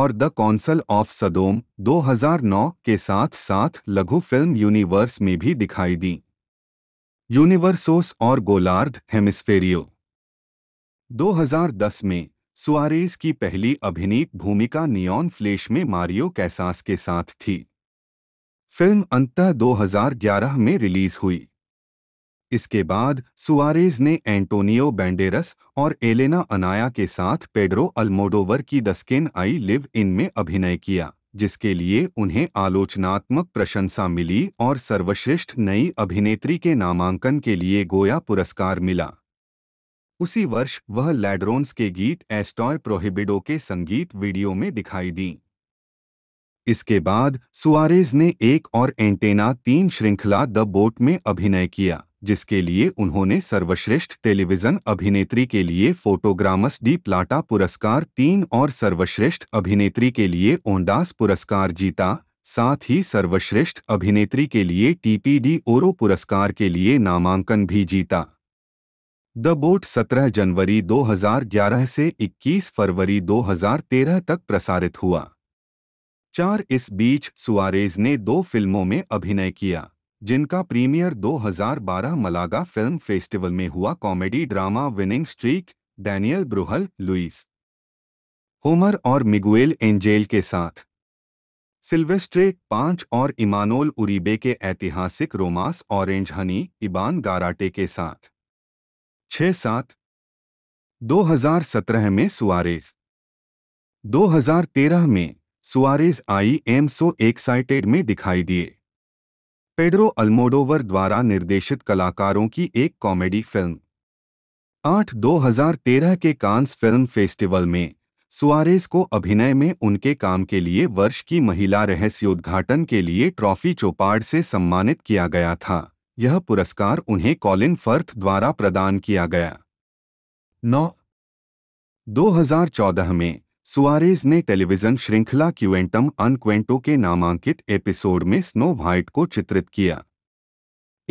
और द कौंसल ऑफ सदोम 2009 के साथ साथ लघु फिल्म यूनिवर्स में भी दिखाई दी यूनिवर्सोस और गोलार्ध हेमिस्फेरियो 2010 में सुआरेस की पहली अभिनीत भूमिका नियॉन फ्लेश में मारियो कैसास के साथ थी फिल्म अंतः 2011 में रिलीज हुई इसके बाद सुआरेज ने एंटोनियो बैंडेरस और एलेना अनाया के साथ पेड्रो अल्मोडोवर की The Skin I Live In में अभिनय किया जिसके लिए उन्हें आलोचनात्मक प्रशंसा मिली और सर्वश्रेष्ठ नई अभिनेत्री के नामांकन के लिए गोया पुरस्कार मिला उसी वर्ष वह लैड्रोन्स के गीत एस्टॉय प्रोहिबिडो के संगीत वीडियो में दिखाई दीं इसके बाद सुआरेज ने एक और एंटेना तीन श्रृंखला द बोट में अभिनय किया जिसके लिए उन्होंने सर्वश्रेष्ठ टेलीविजन अभिनेत्री के लिए फोटोग्रामस डी प्लाटा पुरस्कार तीन और सर्वश्रेष्ठ अभिनेत्री के लिए ओंडास पुरस्कार जीता साथ ही सर्वश्रेष्ठ अभिनेत्री के लिए टीपीडी ओरो पुरस्कार के लिए नामांकन भी जीता द बोट 17 जनवरी 2011 से 21 फरवरी 2013 तक प्रसारित हुआ चार इस बीच सुआरेज ने दो फिल्मों में अभिनय किया जिनका प्रीमियर 2012 मलागा फिल्म फेस्टिवल में हुआ comedy drama Winning Streak Daniel Bruhl Luis Homar और मिगुएल एंजेल के साथ सिल्वेस्ट्रे पांच और इमानोल उरीबे के ऐतिहासिक romance Orange Honey Iban Garate के साथ छह सात 2017 में सुआरेज 2013 में Suarez I'm So Excited में दिखाई दिए पेड्रो अल्मोडोवर द्वारा निर्देशित कलाकारों की एक कॉमेडी फिल्म आठ 2013 के कांस फिल्म फेस्टिवल में सुआरेज को अभिनय में उनके काम के लिए वर्ष की महिला रहस्योद्घाटन के लिए ट्रॉफी चौपाड़ से सम्मानित किया गया था यह पुरस्कार उन्हें कॉलिन फर्थ द्वारा प्रदान किया गया नौ 2014 में सुआरेज ने टेलीविजन श्रृंखला क्यूएंटम अनक्वेंटो के नामांकित एपिसोड में स्नो व्हाइट को चित्रित किया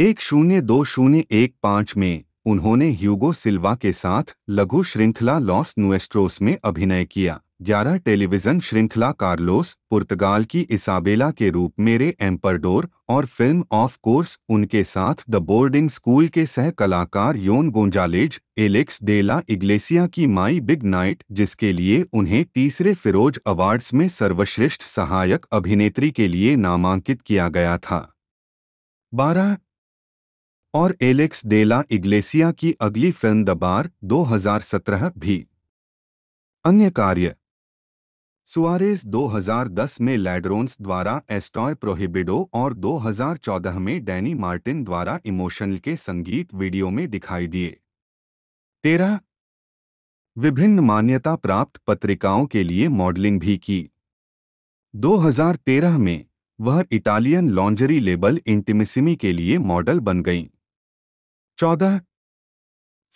एक शून्य दो शून्य एक पाँच में उन्होंने ह्यूगो सिल्वा के साथ लघु श्रृंखला लॉस नुएस्ट्रोस में अभिनय किया ग्यारह टेलीविजन श्रृंखला कार्लोस पुर्तगाल की इसाबेला के रूप मेरे एम्परडोर और फिल्म ऑफ कोर्स उनके साथ द बोर्डिंग स्कूल के सह कलाकार Yon Gonzalez Alex de la Iglesia की माई बिग नाइट जिसके लिए उन्हें तीसरे फिरोज अवार्ड्स में सर्वश्रेष्ठ सहायक अभिनेत्री के लिए नामांकित किया गया था बारह और एलेक्स डेला इग्लेसिया की अगली फिल्म द बार 2017 भी अन्य कार्य सुआरेस 2010 में लैडरोन्स द्वारा एस्टॉय प्रोहिबिडो और 2014 में डैनी मार्टिन द्वारा इमोशनल के संगीत वीडियो में दिखाई दिए तेरह विभिन्न मान्यता प्राप्त पत्रिकाओं के लिए मॉडलिंग भी की 2013 में वह इटालियन लॉन्जरी लेबल इंटिमिसिमी के लिए मॉडल बन गईं। 14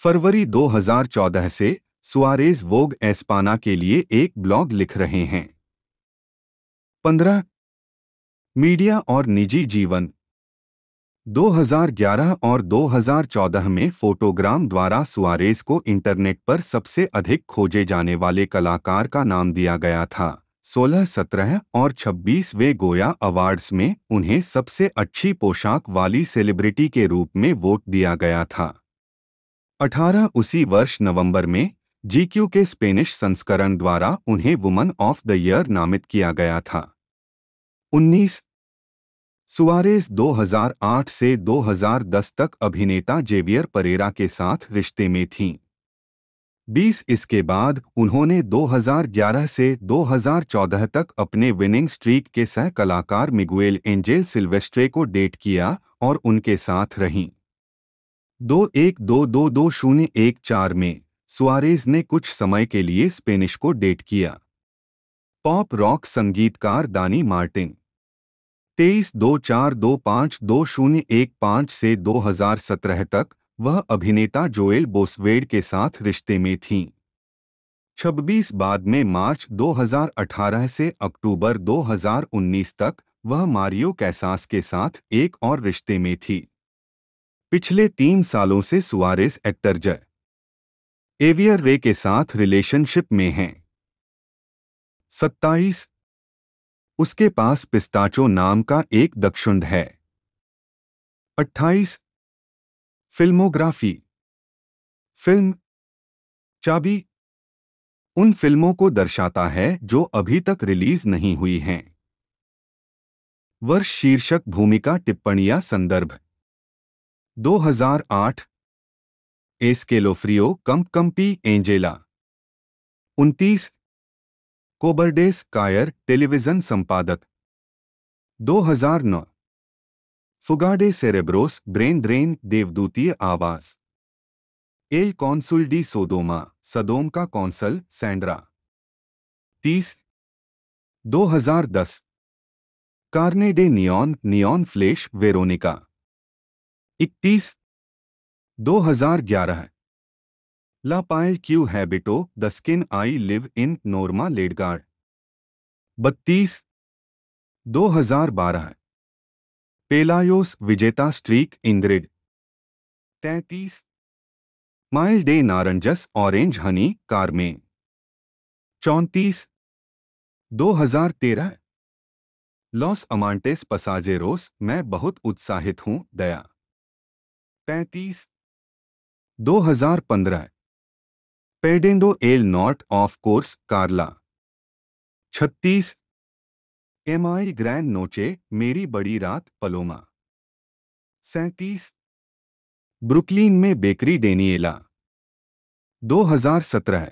फरवरी 2014 से सुआरेज वोग एस्पाना के लिए एक ब्लॉग लिख रहे हैं पंद्रह मीडिया और निजी जीवन 2011 और 2014 में फोटोग्राम द्वारा सुआरेज को इंटरनेट पर सबसे अधिक खोजे जाने वाले कलाकार का नाम दिया गया था 16, 17 और 26 वे गोया अवार्ड्स में उन्हें सबसे अच्छी पोशाक वाली सेलिब्रिटी के रूप में वोट दिया गया था 18 उसी वर्ष नवंबर में जीक्यू के स्पेनिश संस्करण द्वारा उन्हें वुमन ऑफ द ईयर नामित किया गया था 19 सुवारेस 2008 से 2010 तक अभिनेता जेवियर परेरा के साथ रिश्ते में थीं 20 इसके बाद उन्होंने 2011 से 2014 तक अपने विनिंग स्ट्रीक के सह कलाकार मिगुएल एंजेल सिल्वेस्ट्रे को डेट किया और उनके साथ रहीं दो एक दो दो दो शून्य एक चार में सुआरेज ने कुछ समय के लिए स्पेनिश को डेट किया पॉप रॉक संगीतकार दानी मार्टिन तेईस दो चार दो पाँच दो शून्य एक पाँच से 2017 तक वह अभिनेता जोएल बोसवेड के साथ रिश्ते में थीं 26 बाद में मार्च 2018 से अक्टूबर 2019 तक वह मारियो कैसास के साथ एक और रिश्ते में थी पिछले तीन सालों से सुआरेस एक्टर जय एवियर रे के साथ रिलेशनशिप में हैं सत्ताईस उसके पास पिस्ताचो नाम का एक दक्षुंड है अट्ठाईस फिल्मोग्राफी फिल्म चाबी उन फिल्मों को दर्शाता है जो अभी तक रिलीज नहीं हुई हैं वर्ष शीर्षक भूमिका टिप्पणियां संदर्भ 2008 एस्केलोफ्रियो कंपकंपी एंजेला 29 कोबरडेस कायर टेलीविजन संपादक 2009 फुगाडे सेरेब्रोस ब्रेन ड्रेन देवदूतीय आवाज एल कॉन्सुल डी सोदोमा सदोम का कौंसल Sandra 30 2010 Carne de Neon Neon Flesh Veronica 31 2011 Piel Que Habito The Skin I Live In Norma Ledgard बत्तीस 2012 पेलायोस विजेता स्ट्रीक इंद्रिड तैतीस Miel de Naranjas Orange Honey कारमे हजार 2013 लॉस अमांटेस पसाजेरोस मैं बहुत उत्साहित हूं दया पैंतीस 2015 पेडेंडो एल नॉट ऑफ कोर्स कार्ला छत्तीस एम आई ग्रैंड नोचे मेरी बड़ी रात पलोमा सैतीस ब्रुकलिन में bakery Daniela 2017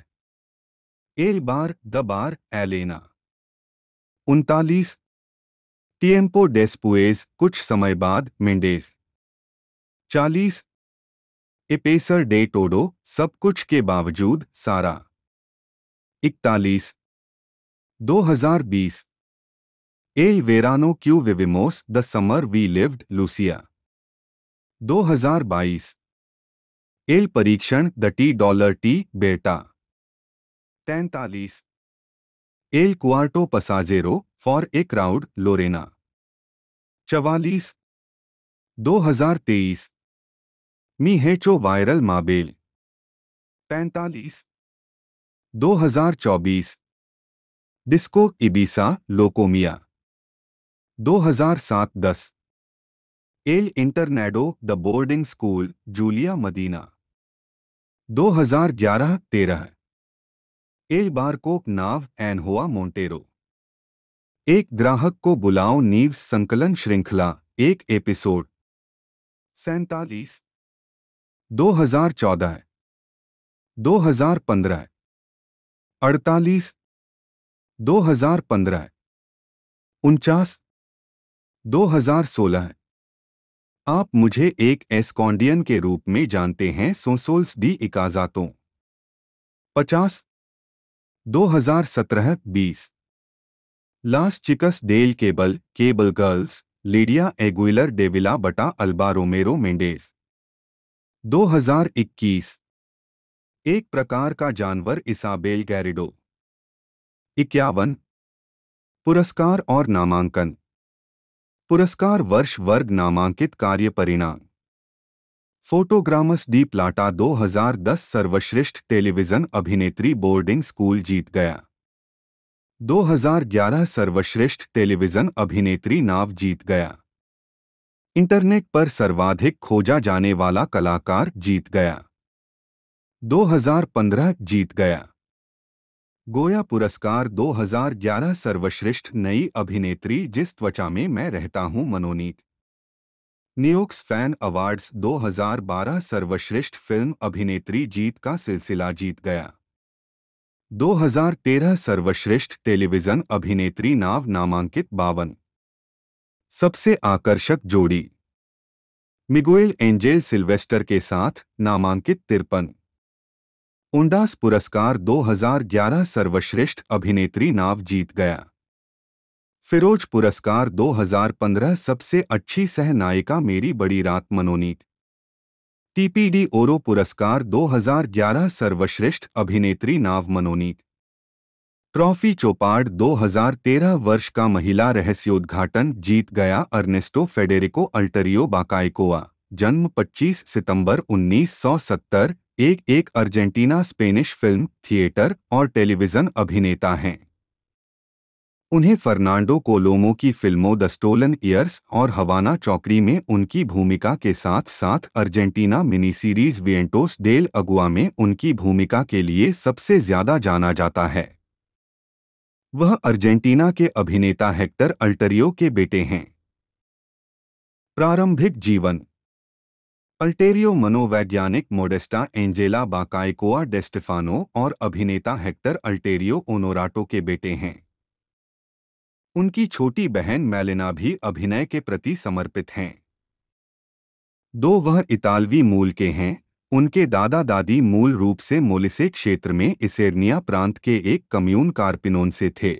El Bar The Bar Elena उनतालीस टीएमपो डेस्पुएज कुछ समय बाद मेंडेस चालीस इपेसर डे टोडो सब कुछ के बावजूद सारा इकतालीस 2020 A Verano Que Vivimos The Summer We Lived Lucia 2022 El परीक्षण द टी डॉलर टी बेटा तैतालीस El Cuarto Pasajero Four A Crowd Lorena चवालीस 2023 मी है चो वायरल माबेल पैंतालीस 2024 Disco Ibiza Locomia 2007-10 El Internado The Boarding School Julia Medina 2011-13 El बारकोक नाव एन हुआ मोंटेरो एक ग्राहक को बुलाओ नीव संकलन श्रृंखला एक एपिसोड सैतालीस 2014 2015 अड़तालीस दो हजार पंद्रह उनचास दो हजार सोलह आप मुझे एक एस्कॉन्डियन के रूप में जानते हैं सोसोल्स डी इकाजातों पचास दो हजार सत्रह बीस Las Chicas del Cable Cable Girls Lidia Aguilar Davila बटा अल्बा रोमेरो मेंडेस 2021 एक प्रकार का जानवर इसाबेल गैरिडो इक्यावन पुरस्कार और नामांकन पुरस्कार वर्ष वर्ग नामांकित कार्य परिणाम फोटोग्रामस डी प्लाटा 2010 सर्वश्रेष्ठ टेलीविजन अभिनेत्री बोर्डिंग स्कूल जीत गया 2011 सर्वश्रेष्ठ टेलीविजन अभिनेत्री नाव जीत गया इंटरनेट पर सर्वाधिक खोजा जाने वाला कलाकार जीत गया 2015 जीत गया गोया पुरस्कार 2011 सर्वश्रेष्ठ नई अभिनेत्री जिस त्वचा में मैं रहता हूं मनोनीत न्यूयॉर्क फैन अवार्ड्स 2012 सर्वश्रेष्ठ फिल्म अभिनेत्री जीत का सिलसिला जीत गया 2013 सर्वश्रेष्ठ टेलीविज़न अभिनेत्री नाव नामांकित बावन सबसे आकर्षक जोड़ी मिगुएल एंजेल सिल्वेस्टर के साथ नामांकित तिरपन उंडास पुरस्कार 2011 सर्वश्रेष्ठ अभिनेत्री नाव जीत गया फिरोज पुरस्कार 2015 सबसे अच्छी सह नायिका मेरी बड़ी रात मनोनीत टीपीडी ओरो पुरस्कार 2011 सर्वश्रेष्ठ अभिनेत्री नाव मनोनीत ट्रॉफी चौपाड़ 2013 वर्ष का महिला रहस्योद्घाटन जीत गया अर्नेस्टो फेडेरिको अल्टरियो बाकाइकोआ जन्म 25 सितंबर 1970 एक एक अर्जेंटीना स्पेनिश फिल्म थिएटर और टेलीविज़न अभिनेता हैं उन्हें फर्नांडो कोलोमो की फिल्मों द स्टोलन ईयर्स और हवाना चौकड़ी में उनकी भूमिका के साथ साथ Argentina mini series Vientos de Agua में उनकी भूमिका के लिए सबसे ज्यादा जाना जाता है वह अर्जेंटीना के अभिनेता हेक्टर अल्टरियो के बेटे हैं प्रारंभिक जीवन अल्टेरियो मनोवैज्ञानिक मोडेस्टा एंजेला बाकायकोआ डेस्टिफानो और अभिनेता हेक्टर अल्टेरियो ओनोराटो के बेटे हैं उनकी छोटी बहन मैलिना भी अभिनय के प्रति समर्पित हैं दो वह इतालवी मूल के हैं उनके दादा दादी मूल रूप से मोलिसे क्षेत्र में इसेरनिया प्रांत के एक कम्यून कार्पिनोन से थे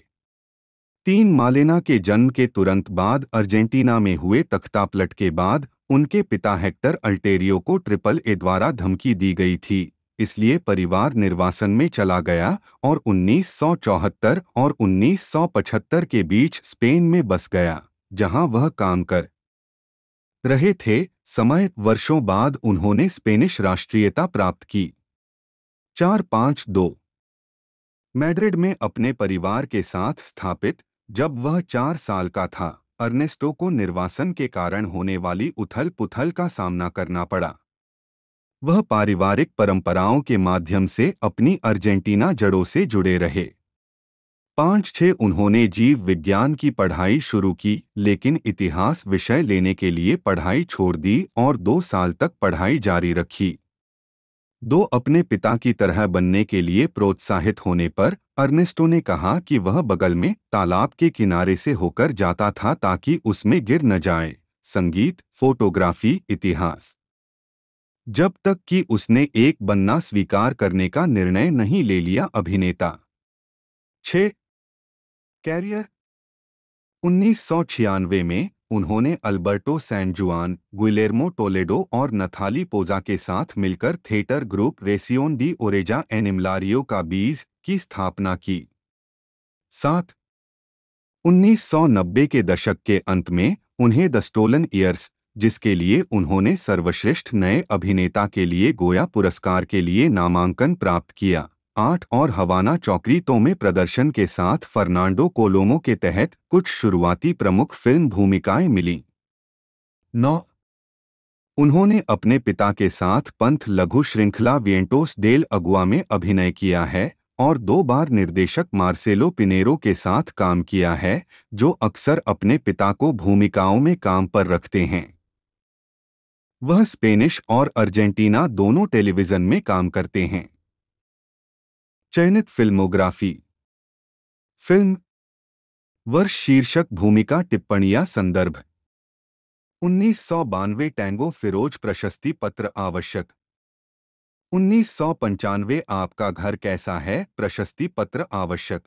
तीन मालेना के जन्म के तुरंत बाद अर्जेंटीना में हुए तख्तापलट के बाद उनके पिता हेक्टर अल्टेरियो को ट्रिपल ए द्वारा धमकी दी गई थी इसलिए परिवार निर्वासन में चला गया और 1974 और 1975 के बीच स्पेन में बस गया जहां वह काम कर रहे थे समय वर्षों बाद उन्होंने स्पेनिश राष्ट्रीयता प्राप्त की चार पाँच दो मैड्रिड में अपने परिवार के साथ स्थापित जब वह चार साल का था अर्नेस्टो को निर्वासन के कारण होने वाली उथल पुथल का सामना करना पड़ा वह पारिवारिक परंपराओं के माध्यम से अपनी अर्जेंटीना जड़ों से जुड़े रहे पांच छह उन्होंने जीव विज्ञान की पढ़ाई शुरू की लेकिन इतिहास विषय लेने के लिए पढ़ाई छोड़ दी और दो साल तक पढ़ाई जारी रखी दो अपने पिता की तरह बनने के लिए प्रोत्साहित होने पर अर्नेस्टो ने कहा कि वह बगल में तालाब के किनारे से होकर जाता था ताकि उसमें गिर न जाए संगीत फोटोग्राफी इतिहास जब तक कि उसने एक बनना स्वीकार करने का निर्णय नहीं ले लिया अभिनेता छः कैरियर उन्नीस में उन्होंने अल्बर्टो सैनजुआन जुआन गुलेर्मो टोलेडो और नथाली पोजा के साथ मिलकर थिएटर ग्रुप रेसियोन डी ओरेजा एनिमलारियो का बीज की स्थापना की साथ 1990 के दशक के अंत में उन्हें द स्टोलन ईयर्स जिसके लिए उन्होंने सर्वश्रेष्ठ नए अभिनेता के लिए गोया पुरस्कार के लिए नामांकन प्राप्त किया आठ और हवाना चौकरीतों में प्रदर्शन के साथ फर्नांडो कोलोमो के तहत कुछ शुरुआती प्रमुख फिल्म भूमिकाएं मिली नौ उन्होंने अपने पिता के साथ पंथ लघु श्रृंखला वियंटोस डेल अगुआ में अभिनय किया है और दो बार निर्देशक मार्सेलो पिनेरो के साथ काम किया है जो अक्सर अपने पिता को भूमिकाओं में काम पर रखते हैं वह स्पेनिश और अर्जेंटीना दोनों टेलीविज़न में काम करते हैं चयनित फिल्मोग्राफी फिल्म वर्ष शीर्षक भूमिका टिप्पणियां संदर्भ उन्नीस सौ बानवे टैंगो फिरोज प्रशस्ति पत्र आवश्यक उन्नीस सौ पंचानवे आपका घर कैसा है प्रशस्ति पत्र आवश्यक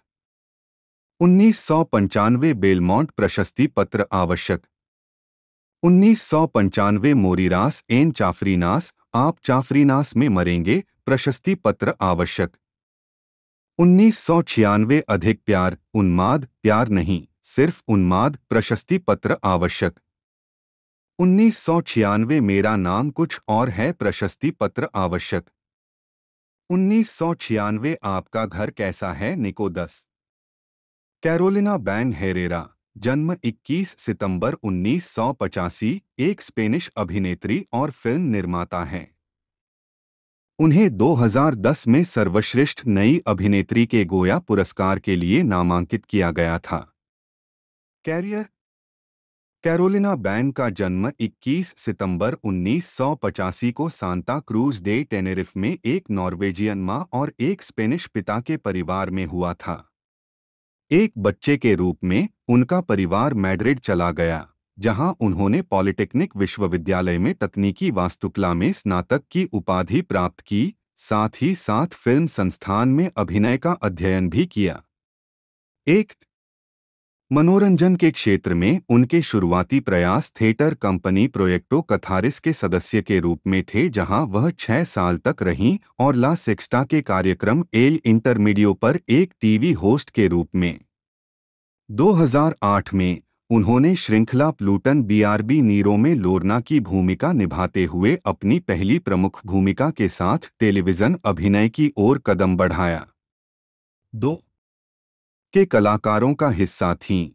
उन्नीस सौ पंचानवे बेलमोंट प्रशस्ति पत्र आवश्यक उन्नीस सौ पंचानवे मोरीरास एन चाफरीनास आप चाफरीनास में मरेंगे प्रशस्ति पत्र आवश्यक उन्नीस अधिक प्यार उन्माद प्यार नहीं सिर्फ उन्माद प्रशस्ति पत्र आवश्यक उन्नीस मेरा नाम कुछ और है प्रशस्ति पत्र आवश्यक उन्नीस आपका घर कैसा है निकोदस कैरोलिना बैन हेरेरा जन्म 21 सितंबर उन्नीस एक स्पेनिश अभिनेत्री और फिल्म निर्माता हैं उन्हें 2010 में सर्वश्रेष्ठ नई अभिनेत्री के गोया पुरस्कार के लिए नामांकित किया गया था कैरियर कैरोलिना बैन का जन्म 21 सितंबर 1985 को सांता क्रूज डे टेनेरिफ में एक नॉर्वेजियन मां और एक स्पेनिश पिता के परिवार में हुआ था एक बच्चे के रूप में उनका परिवार मैड्रिड चला गया जहां उन्होंने पॉलिटेक्निक विश्वविद्यालय में तकनीकी वास्तुकला में स्नातक की उपाधि प्राप्त की साथ ही साथ फिल्म संस्थान में अभिनय का अध्ययन भी किया एक मनोरंजन के क्षेत्र में उनके शुरुआती प्रयास थिएटर कंपनी प्रोजेक्टो कथारिस के सदस्य के रूप में थे जहां वह छह साल तक रहीं और ला सिक्स्टा के कार्यक्रम एल इंटरमीडियो पर एक टीवी होस्ट के रूप में 2008 में उन्होंने श्रृंखला प्लूटन बीआरबी नीरो में लोरना की भूमिका निभाते हुए अपनी पहली प्रमुख भूमिका के साथ टेलीविज़न अभिनय की ओर कदम बढ़ाया दो के कलाकारों का हिस्सा थीं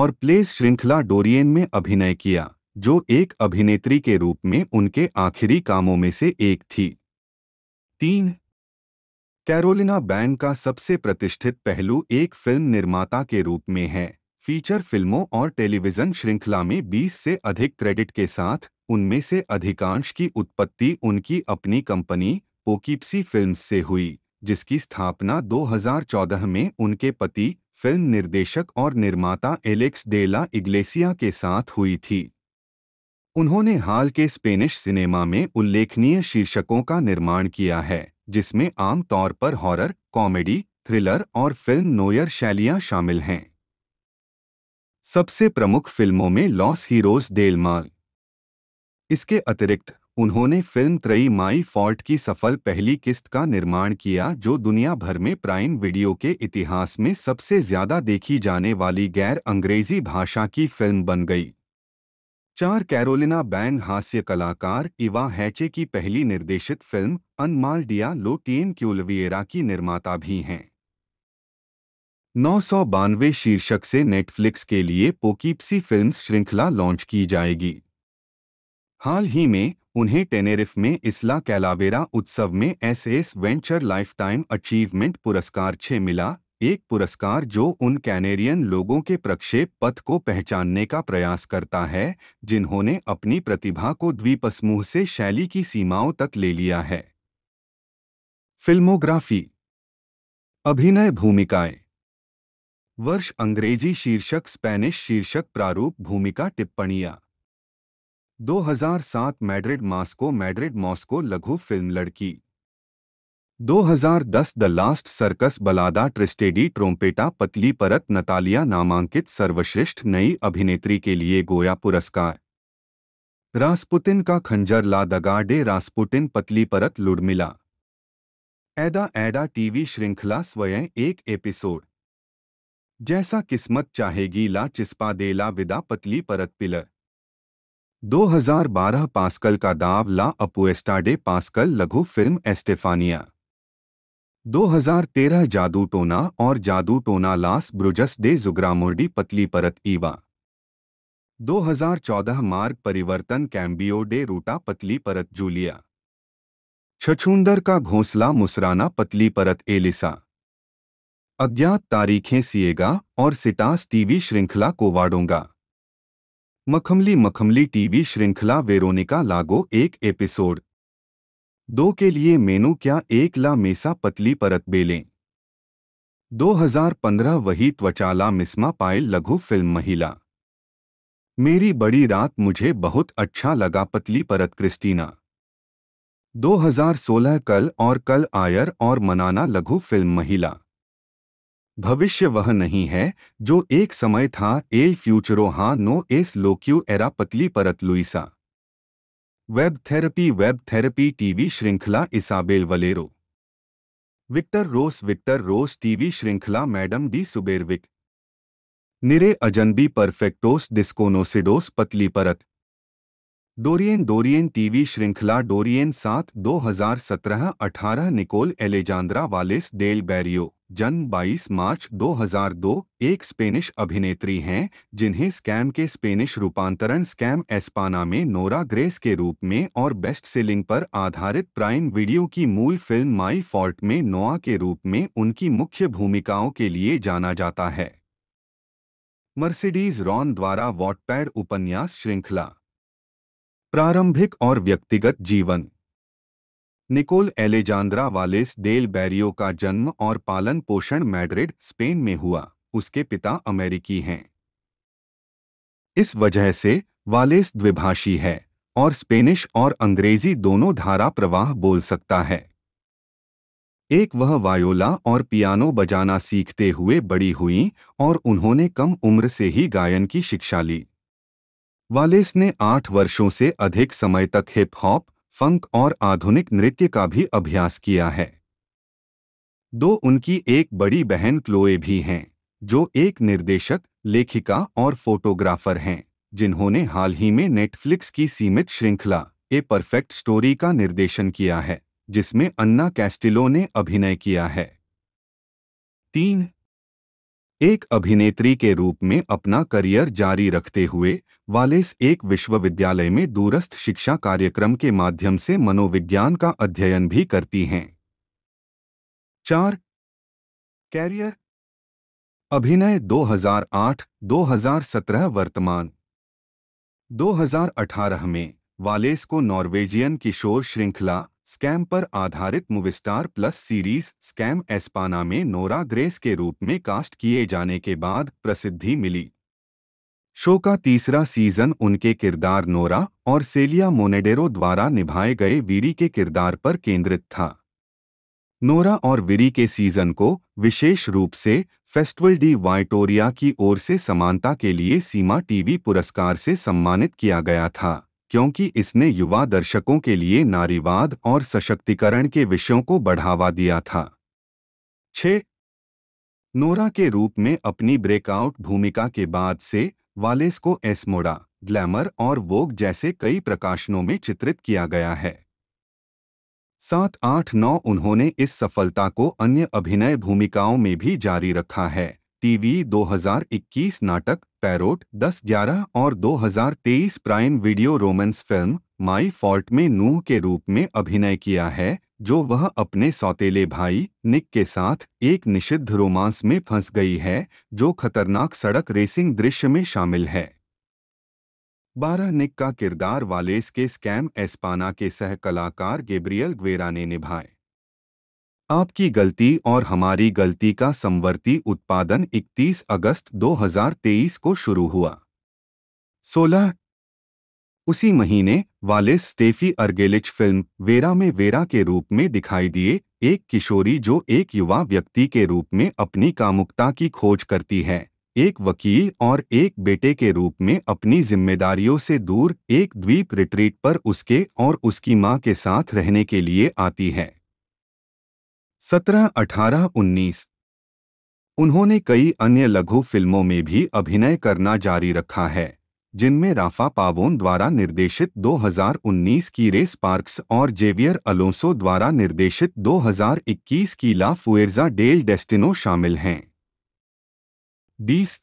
और प्लेस श्रृंखला डोरियन में अभिनय किया जो एक अभिनेत्री के रूप में उनके आखिरी कामों में से एक थी तीन कैरोलिना बैन का सबसे प्रतिष्ठित पहलू एक फिल्म निर्माता के रूप में है फीचर फिल्मों और टेलीविजन श्रृंखला में 20 से अधिक क्रेडिट के साथ उनमें से अधिकांश की उत्पत्ति उनकी अपनी कंपनी पोकीप्सी फिल्म्स से हुई जिसकी स्थापना 2014 में उनके पति फिल्म निर्देशक और निर्माता एलेक्स डेला इग्लेसिया के साथ हुई थी उन्होंने हाल के स्पेनिश सिनेमा में उल्लेखनीय शीर्षकों का निर्माण किया है जिसमें आमतौर पर हॉरर कॉमेडी थ्रिलर और फिल्म नोयर शैलियां शामिल हैं सबसे प्रमुख फिल्मों में लॉस हीरोज डेलमाल इसके अतिरिक्त उन्होंने फिल्म त्रई माई फॉल्ट की सफल पहली किस्त का निर्माण किया जो दुनिया भर में प्राइम वीडियो के इतिहास में सबसे ज्यादा देखी जाने वाली गैर अंग्रेजी भाषा की फिल्म बन गई चार कैरोलिना बैंग हास्य कलाकार इवा हैचे की पहली निर्देशित फिल्म अनमाल डिया लो टीन की निर्माता भी हैं नौ सौ बानवे शीर्षक से नेटफ्लिक्स के लिए पोकीप्सी फिल्म्स श्रृंखला लॉन्च की जाएगी हाल ही में उन्हें टेनेरिफ में इसला कैलावेरा उत्सव में एस एस वेंचर लाइफटाइम अचीवमेंट पुरस्कार छः मिला एक पुरस्कार जो उन कैनेरियन लोगों के प्रक्षेप पथ को पहचानने का प्रयास करता है जिन्होंने अपनी प्रतिभा को द्वीपसमूह से शैली की सीमाओं तक ले लिया है फिल्मोग्राफी अभिनय भूमिकाएं वर्ष अंग्रेजी शीर्षक स्पेनिश शीर्षक प्रारूप भूमिका टिप्पणियां 2007 मैड्रिड मास्को मैड्रिड मॉस्को लघु फिल्म लड़की 2010 The last Circus Balada Triste de Trompeta पतली परत नतालिया नामांकित सर्वश्रेष्ठ नई अभिनेत्री के लिए गोया पुरस्कार रास्पुतिन का खंजर ला दगाडे रास्पुटिन पतली परत लुड़मिला एडा एडा टीवी श्रृंखला स्वयं एक एपिसोड जैसा किस्मत चाहेगी ला चिस्पा दे ला विदा पतली परत पिलर 2012 पास्कल का दाव ला अपुएस्टा डे पास्कल लघु फिल्म एस्टेफानिया 2013 जादू टोना और जादू टोना लास ब्रुजस डे जुग्रामोर्डी पतली परत ईवा 2014 मार्ग परिवर्तन कैम्बियो डे रूटा पतली परत जूलिया छछूंदर का घोंसला मुसराना पतली परत एलिसा अज्ञात तारीखें सिएगा और सिटास टीवी श्रृंखला को वाड़ूंगा मखमली मखमली टीवी श्रृंखला वेरोनिका लागो एक एपिसोड दो के लिए मेनू क्या एक ला मेसा पतली परत बेलें 2015 वही त्वचाला मिस्मा पायल लघु फिल्म महिला मेरी बड़ी रात मुझे बहुत अच्छा लगा पतली परत क्रिस्टीना 2016 कल और कल आयर और मनाना लघु फिल्म महिला भविष्य वह नहीं है जो एक समय था ए फ्यूचरो हा नो एस लोक्यू एरा पतली परत Luisa web therapy web therapy TV श्रृंखला Isabel Valero Victor Ros Victor Ros TV श्रृंखला मैडम डी सुबेरविक निरे अजनबी परफेक्टोस डिस्कोनोसिडोस पतली परत डोरियन डोरियन टीवी श्रृंखला डोरियन सात 2017-18 Nicole Alejandra Wallace del Barrio जन्म 22 मार्च 2002 एक स्पेनिश अभिनेत्री हैं जिन्हें स्कैम के स्पेनिश रूपांतरण स्कैम एस्पाना में नोरा ग्रेस के रूप में और बेस्ट सेलिंग पर आधारित प्राइम वीडियो की मूल फिल्म माई फॉल्ट में नोआ के रूप में उनकी मुख्य भूमिकाओं के लिए जाना जाता है मर्सिडीज रॉन द्वारा वॉटपैड उपन्यास श्रृंखला प्रारंभिक और व्यक्तिगत जीवन Nicole Alejandra Wallace del Barrio का जन्म और पालन पोषण मैड्रिड स्पेन में हुआ उसके पिता अमेरिकी हैं इस वजह से वालेस द्विभाषी है और स्पेनिश और अंग्रेजी दोनों धारा प्रवाह बोल सकता है एक वह वायोला और पियानो बजाना सीखते हुए बड़ी हुई और उन्होंने कम उम्र से ही गायन की शिक्षा ली वालेस ने आठ वर्षों से अधिक समय तक हिप हॉप फंक और आधुनिक नृत्य का भी अभ्यास किया है दो उनकी एक बड़ी बहन क्लोए भी हैं जो एक निर्देशक लेखिका और फोटोग्राफर हैं जिन्होंने हाल ही में नेटफ्लिक्स की सीमित श्रृंखला ए परफेक्ट स्टोरी का निर्देशन किया है जिसमें अन्ना कैस्टिलो ने अभिनय किया है तीन एक अभिनेत्री के रूप में अपना करियर जारी रखते हुए वालेस एक विश्वविद्यालय में दूरस्थ शिक्षा कार्यक्रम के माध्यम से मनोविज्ञान का अध्ययन भी करती हैं चार कैरियर अभिनय 2008-2017 वर्तमान 2018 में वालेस को नॉर्वेजियन किशोर श्रृंखला स्कैम पर आधारित Movistar Plus series Skam Espana में नोरा ग्रेस के रूप में कास्ट किए जाने के बाद प्रसिद्धि मिली शो का तीसरा सीजन उनके किरदार नोरा और सेलिया मोनेडेरो द्वारा निभाए गए वीरी के किरदार पर केंद्रित था नोरा और विरी के सीजन को विशेष रूप से फेस्टिवल डी वाइटोरिया की ओर से समानता के लिए सीमा टीवी पुरस्कार से सम्मानित किया गया था क्योंकि इसने युवा दर्शकों के लिए नारीवाद और सशक्तिकरण के विषयों को बढ़ावा दिया था छः नोरा के रूप में अपनी ब्रेकआउट भूमिका के बाद से वालेस को एसमोडा ग्लैमर और वोग जैसे कई प्रकाशनों में चित्रित किया गया है सात आठ नौ उन्होंने इस सफलता को अन्य अभिनय भूमिकाओं में भी जारी रखा है टीवी 2021 नाटक पैरोट 10 11 और 2023 Prime Video romance film My Fault में नूह के रूप में अभिनय किया है जो वह अपने सौतेले भाई निक के साथ एक निषिद्ध रोमांस में फंस गई है जो खतरनाक सड़क रेसिंग दृश्य में शामिल है बारह निक का किरदार वालेस के स्कैम एस्पाना के सह कलाकार गेब्रियल ग्वेरा ने निभाए आपकी गलती और हमारी गलती का संवर्ती उत्पादन 31 अगस्त 2023 को शुरू हुआ 16 उसी महीने वालिस स्टेफी अर्गेलिच फिल्म वेरा में वेरा के रूप में दिखाई दिए एक किशोरी जो एक युवा व्यक्ति के रूप में अपनी कामुकता की खोज करती है एक वकील और एक बेटे के रूप में अपनी जिम्मेदारियों से दूर एक द्वीप रिट्रीट पर उसके और उसकी माँ के साथ रहने के लिए आती है सत्रह अठारह उन्नीस उन्होंने कई अन्य लघु फिल्मों में भी अभिनय करना जारी रखा है जिनमें राफा पावोन द्वारा निर्देशित 2019 की रेस पार्क्स और जेवियर अलोंसो द्वारा निर्देशित 2021 की ला फुएर्जा डेल डेस्टिनो शामिल हैं 20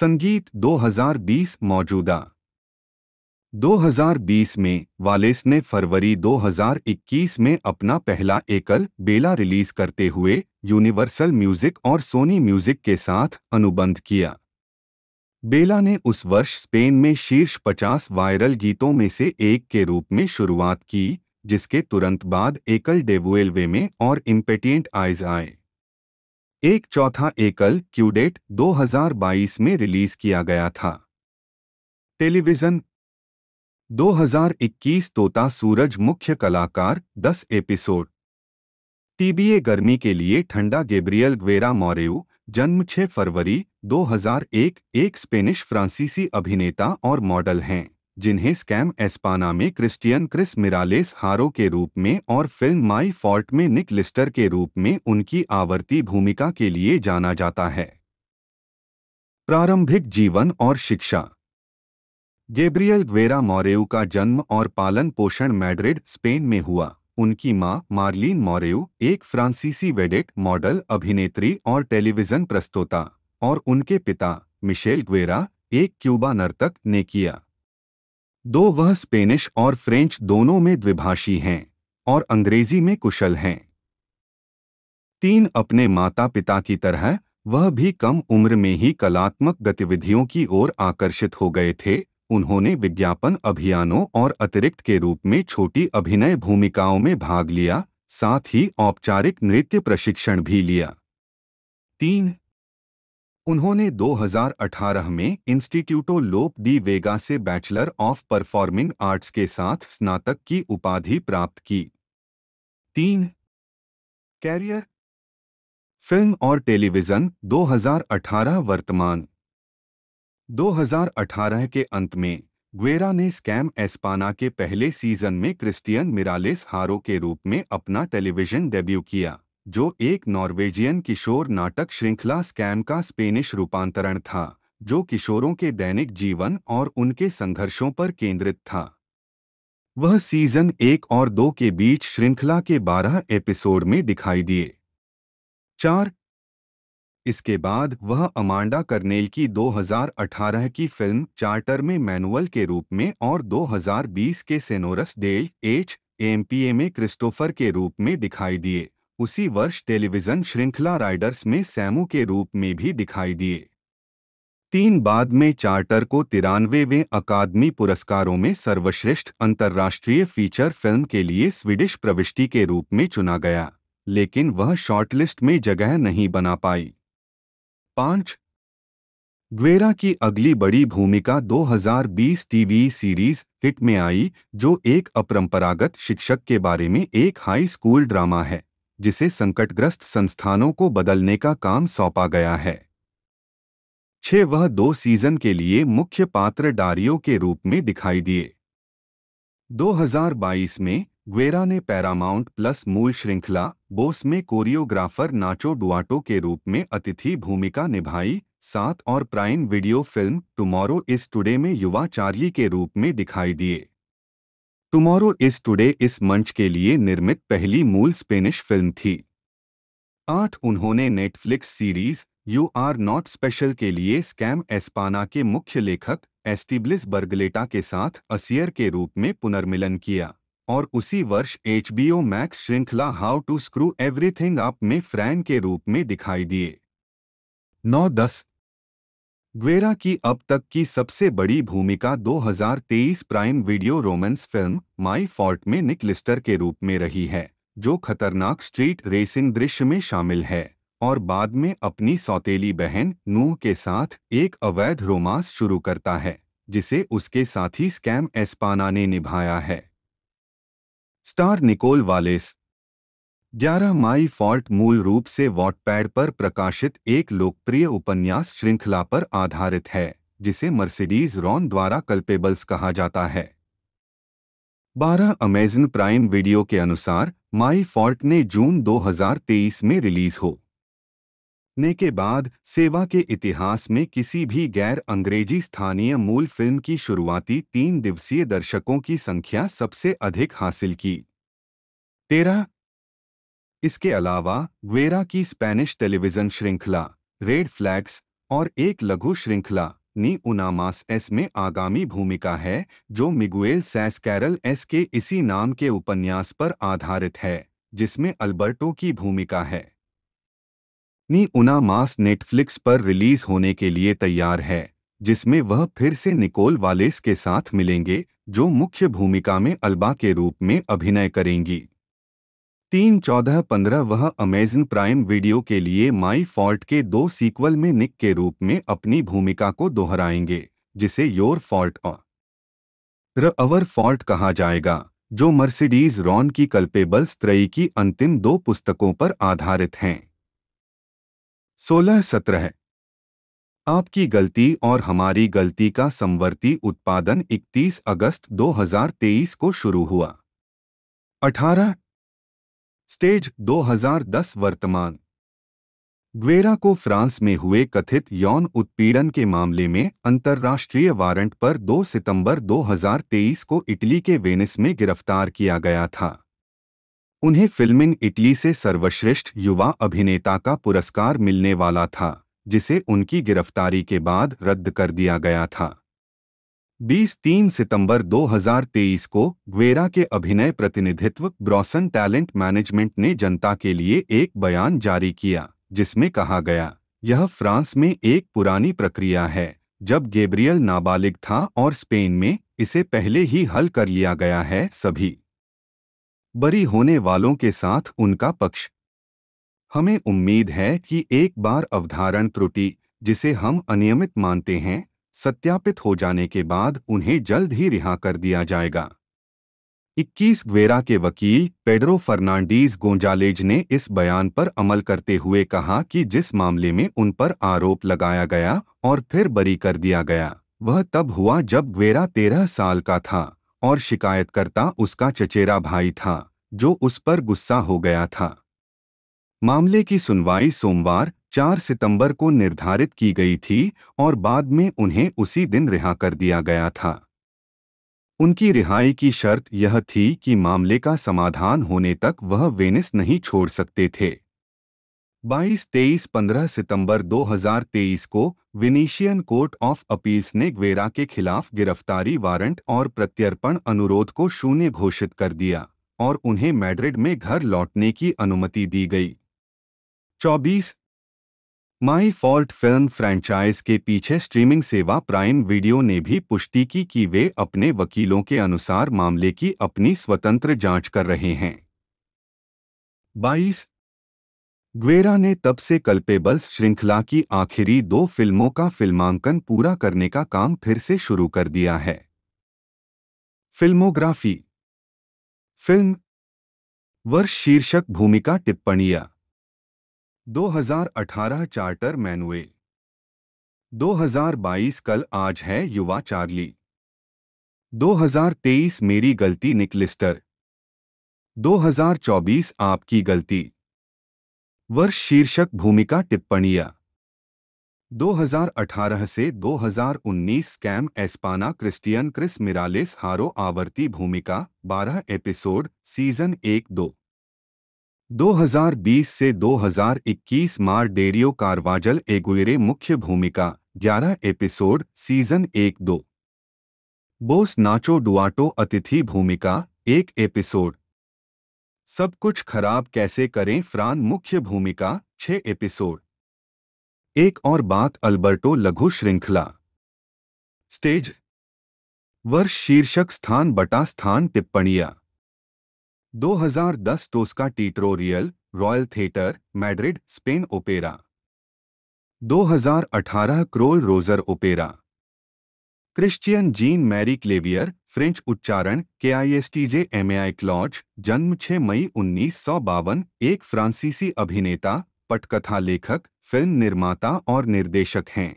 संगीत 2020 मौजूदा 2020 में वालेस ने फरवरी 2021 में अपना पहला एकल बेला रिलीज करते हुए यूनिवर्सल म्यूजिक और सोनी म्यूजिक के साथ अनुबंध किया बेला ने उस वर्ष स्पेन में शीर्ष 50 वायरल गीतों में से एक के रूप में शुरुआत की जिसके तुरंत बाद एकल डेवुएलवे में और इम्पेटियंट आइज आए एक चौथा एकल क्यूडेट 2022 में रिलीज किया गया था टेलीविज़न 2021 तोता सूरज मुख्य कलाकार 10 एपिसोड टीबीए गर्मी के लिए ठंडा गेब्रियल ग्वेरा मोरेऊ जन्म 6 फरवरी 2001 एक स्पेनिश फ्रांसीसी अभिनेता और मॉडल हैं जिन्हें स्कैम एस्पाना में क्रिस्टियन क्रिस मिरालेस हारो के रूप में और फिल्म माई फॉल्ट में निक लिस्टर के रूप में उनकी आवर्ती भूमिका के लिए जाना जाता है प्रारंभिक जीवन और शिक्षा गेब्रियल ग्वेरा मोरेऊ का जन्म और पालन पोषण मैड्रिड स्पेन में हुआ उनकी मां मार्लिन मोरेऊ एक फ्रांसीसी वेडेट मॉडल अभिनेत्री और टेलीविजन प्रस्तोता और उनके पिता मिशेल ग्वेरा एक क्यूबा नर्तक ने किया दो वह स्पेनिश और फ्रेंच दोनों में द्विभाषी हैं और अंग्रेजी में कुशल हैं तीन अपने माता पिता की तरह वह भी कम उम्र में ही कलात्मक गतिविधियों की ओर आकर्षित हो गए थे उन्होंने विज्ञापन अभियानों और अतिरिक्त के रूप में छोटी अभिनय भूमिकाओं में भाग लिया साथ ही औपचारिक नृत्य प्रशिक्षण भी लिया तीन उन्होंने 2018 में इंस्टीट्यूटो लोप डी वेगा से बैचलर ऑफ परफॉर्मिंग आर्ट्स के साथ स्नातक की उपाधि प्राप्त की तीन कैरियर फिल्म और टेलीविज़न 2018 वर्तमान 2018 के अंत में ग्वेरा ने स्कैम एस्पाना के पहले सीजन में क्रिस्टियन मिरालेस हारो के रूप में अपना टेलीविजन डेब्यू किया जो एक नॉर्वेजियन किशोर नाटक श्रृंखला स्कैम का स्पेनिश रूपांतरण था जो किशोरों के दैनिक जीवन और उनके संघर्षों पर केंद्रित था वह सीजन एक और दो के बीच श्रृंखला के बारह एपिसोड में दिखाई दिए चार इसके बाद वह अमांडा करनेल की 2018 की फिल्म चार्टर में मैनुअल के रूप में और 2020 के सेनोरस डेल एच एमपीए में क्रिस्टोफर के रूप में दिखाई दिए उसी वर्ष टेलीविजन श्रृंखला राइडर्स में सैमू के रूप में भी दिखाई दिए तीन बाद में चार्टर को तिरानवेवें अकादमी पुरस्कारों में सर्वश्रेष्ठ अंतर्राष्ट्रीय फीचर फिल्म के लिए स्वीडिश प्रविष्टि के रूप में चुना गया लेकिन वह शॉर्टलिस्ट में जगह नहीं बना पाई पांच ग्वेरा की अगली बड़ी भूमिका 2020 टीवी सीरीज हिट में आई जो एक अपरंपरागत शिक्षक के बारे में एक हाई स्कूल ड्रामा है जिसे संकटग्रस्त संस्थानों को बदलने का काम सौंपा गया है छह वह दो सीजन के लिए मुख्य पात्र डारियो के रूप में दिखाई दिए 2022 में ग्वेरा ने पैरामाउंट प्लस मूल श्रृंखला बोस में कोरियोग्राफर नाचो डुआटो के रूप में अतिथि भूमिका निभाई साथ और Prime Video film Tomorrow Is Today में युवा चार्ली के रूप में दिखाई दिए टुमारो इस टुडे इस मंच के लिए निर्मित पहली मूल स्पेनिश फिल्म थी आठ उन्होंने Netflix series You're Not Special के लिए स्कैम एस्पाना के मुख्य लेखक एस्टिब्लिस बर्गलेटा के साथ असियर के रूप में पुनर्मिलन किया और उसी वर्ष एच मैक्स श्रृंखला How To Screw Everything Up में फ्रैन के रूप में दिखाई दिए नौ दस ग्वेरा की अब तक की सबसे बड़ी भूमिका 2023 Prime Video romance film My Fault में निकलिस्टर के रूप में रही है जो खतरनाक स्ट्रीट रेसिंग दृश्य में शामिल है और बाद में अपनी सौतेली बहन नूह के साथ एक अवैध रोमांस शुरू करता है जिसे उसके साथी स्कैम एस्पाना ने निभाया है star Nicole Wallace 11 My Fault मूल रूप से वॉटपैड पर प्रकाशित एक लोकप्रिय उपन्यास श्रृंखला पर आधारित है जिसे मर्सिडीज रॉन द्वारा कल्पेबल्स कहा जाता है 12 अमेजन प्राइम वीडियो के अनुसार माई फॉल्ट ने जून 2023 में रिलीज हो जीतने के बाद सेवा के इतिहास में किसी भी गैर अंग्रेजी स्थानीय मूल फिल्म की शुरुआती तीन दिवसीय दर्शकों की संख्या सबसे अधिक हासिल की तेरह इसके अलावा ग्वेरा की स्पेनिश टेलीविजन श्रृंखला रेड फ्लैग्स और एक लघु श्रृंखला नी उनामास एस में आगामी भूमिका है जो मिगुएल सैस कैरल एस के इसी नाम के उपन्यास पर आधारित है जिसमें अल्बर्टो की भूमिका है अपनी उना मास नेटफ्लिक्स पर रिलीज होने के लिए तैयार है जिसमें वह फिर से निकोल वालेस के साथ मिलेंगे जो मुख्य भूमिका में अल्बा के रूप में अभिनय करेंगी तीन चौदह पंद्रह वह अमेजन प्राइम वीडियो के लिए माई फॉल्ट के दो सीक्वल में निक के रूप में अपनी भूमिका को दोहराएंगे जिसे योर फॉल्ट और अवर फॉल्ट कहा जाएगा जो मर्सिडीज रॉन की कल्पेबल त्रयी की अंतिम दो पुस्तकों पर आधारित हैं सोलह सत्रह आपकी गलती और हमारी गलती का संवर्ती उत्पादन 31 अगस्त 2023 को शुरू हुआ 18 स्टेज 2010 वर्तमान ग्वेरा को फ्रांस में हुए कथित यौन उत्पीड़न के मामले में अंतर्राष्ट्रीय वारंट पर 2 सितंबर 2023 को इटली के वेनिस में गिरफ्तार किया गया था उन्हें फिल्मिंग इटली से सर्वश्रेष्ठ युवा अभिनेता का पुरस्कार मिलने वाला था जिसे उनकी गिरफ्तारी के बाद रद्द कर दिया गया था बीस तीन सितंबर 2023 को ग्वेरा के अभिनय प्रतिनिधित्व ब्रॉसन टैलेंट मैनेजमेंट ने जनता के लिए एक बयान जारी किया जिसमें कहा गया यह फ्रांस में एक पुरानी प्रक्रिया है जब गेब्रियल नाबालिग था और स्पेन में इसे पहले ही हल कर लिया गया है सभी बरी होने वालों के साथ उनका पक्ष हमें उम्मीद है कि एक बार अवधारण त्रुटि जिसे हम अनियमित मानते हैं सत्यापित हो जाने के बाद उन्हें जल्द ही रिहा कर दिया जाएगा 21 ग्वेरा के वकील पेड्रो फर्नांडीज गोंजालेज ने इस बयान पर अमल करते हुए कहा कि जिस मामले में उन पर आरोप लगाया गया और फिर बरी कर दिया गया वह तब हुआ जब ग्वेरा तेरह साल का था और शिकायतकर्ता उसका चचेरा भाई था जो उस पर गुस्सा हो गया था मामले की सुनवाई सोमवार 4 सितंबर को निर्धारित की गई थी और बाद में उन्हें उसी दिन रिहा कर दिया गया था उनकी रिहाई की शर्त यह थी कि मामले का समाधान होने तक वह वेनिस नहीं छोड़ सकते थे 22 तेईस 15 सितंबर 2023 को विनीशियन कोर्ट ऑफ अपील्स ने ग्वेरा के खिलाफ गिरफ्तारी वारंट और प्रत्यर्पण अनुरोध को शून्य घोषित कर दिया और उन्हें मैड्रिड में घर लौटने की अनुमति दी गई 24 माई फॉल्ट फिल्म फ्रेंचाइज के पीछे स्ट्रीमिंग सेवा प्राइम वीडियो ने भी पुष्टि की कि वे अपने वकीलों के अनुसार मामले की अपनी स्वतंत्र जांच कर रहे हैं बाईस ग्वेरा ने तब से कल्पेबल्स श्रृंखला की आखिरी दो फिल्मों का फिल्मांकन पूरा करने का काम फिर से शुरू कर दिया है फिल्मोग्राफी फिल्म वर्ष शीर्षक भूमिका टिप्पणियां 2018 चार्टर मैनुअल 2022 कल आज है युवा चार्ली 2023 मेरी गलती निकलिस्टर 2024 आपकी गलती वर्ष शीर्षक भूमिका टिप्पणियां 2018 से 2019 Skam Espana Christian Cris Miralles Haro आवर्ती भूमिका 12 एपिसोड सीजन एक दो 2020 से 2021 मार डेरियो कारवाजल एगुएरे मुख्य भूमिका 11 एपिसोड सीजन एक दो बोस नाचो डुआटो अतिथि भूमिका एक एपिसोड सब कुछ खराब कैसे करें फ्रान मुख्य भूमिका छह एपिसोड एक और बात अल्बर्टो लघु श्रृंखला स्टेज वर्ष शीर्षक स्थान बटा स्थान टिप्पणियां 2010 टोस्का टीटोरियल royal theatre Madrid Spain opera 2018 Krol Roger opera Christian Jean Marie Clavier French उच्चारण के आई एस टी जे एम आई क्लॉज जन्म 6 मई उन्नीस एक फ्रांसीसी अभिनेता पटकथा लेखक फिल्म निर्माता और निर्देशक हैं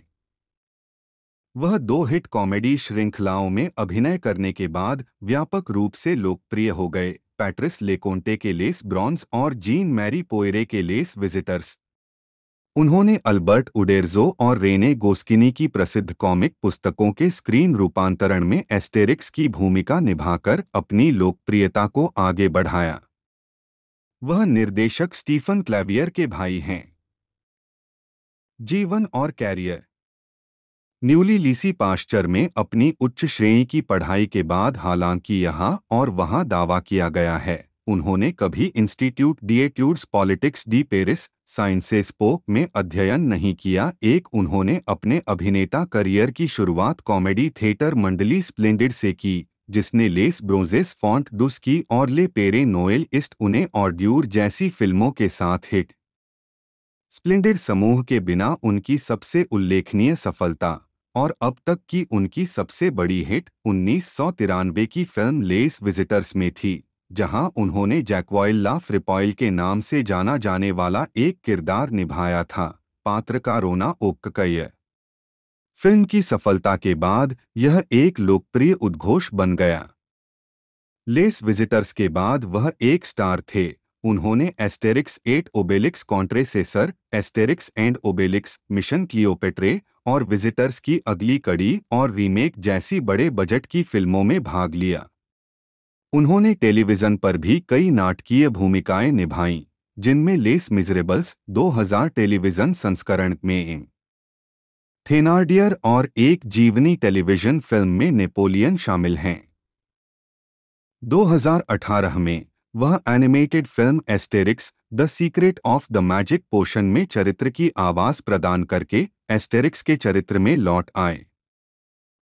वह दो हिट कॉमेडी श्रृंखलाओं में अभिनय करने के बाद व्यापक रूप से लोकप्रिय हो गए पैट्रिस लेकोंटे के लेस ब्रॉन्स और जीन मैरी पोयरे के लेस विजिटर्स उन्होंने अल्बर्ट उडेरजो और रेने गोस्किनी की प्रसिद्ध कॉमिक पुस्तकों के स्क्रीन रूपांतरण में एस्टेरिक्स की भूमिका निभाकर अपनी लोकप्रियता को आगे बढ़ाया वह निर्देशक स्टीफन क्लैवियर के भाई हैं जीवन और कैरियर न्यूली लीसी पाश्चर में अपनी उच्च श्रेणी की पढ़ाई के बाद हालांकि यहाँ और वहाँ दावा किया गया है उन्होंने कभी Institut d'Etudes Politiques de Paris Sciences Po में अध्ययन नहीं किया एक उन्होंने अपने अभिनेता करियर की शुरुआत कॉमेडी थिएटर मंडली स्प्लेंडेड से की जिसने लेस ब्रोजेस फॉन्ट डुस की और ले पेरे नोएल इस्ट उन्हें और ड्यूर जैसी फिल्मों के साथ हिट स्प्लेंडेड समूह के बिना उनकी सबसे उल्लेखनीय सफलता और अब तक की उनकी सबसे बड़ी हिट उन्नीस की फिल्म लेस विजिटर्स में थी जहां उन्होंने जैकवाइल ला फ्रिपॉइल के नाम से जाना जाने वाला एक किरदार निभाया था पात्र का रोना ओक्कय फिल्म की सफलता के बाद यह एक लोकप्रिय उद्घोष बन गया लेस विजिटर्स के बाद वह एक स्टार थे उन्होंने Asterix et Obelix Contre Cesar Asterix and Obelix Mission Cleopatre और विजिटर्स की अगली कड़ी और रीमेक जैसी बड़े बजट की फिल्मों में भाग लिया उन्होंने टेलीविज़न पर भी कई नाटकीय भूमिकाएं निभाईं जिनमें लेस मिजरेबल्स 2000 टेलीविज़न संस्करण में थेनार्डियर और एक जीवनी टेलीविज़न फिल्म में नेपोलियन शामिल हैं 2018 में वह animated film Asterix The Secret of The Magic Potion में चरित्र की आवाज प्रदान करके एस्टेरिक्स के चरित्र में लौट आए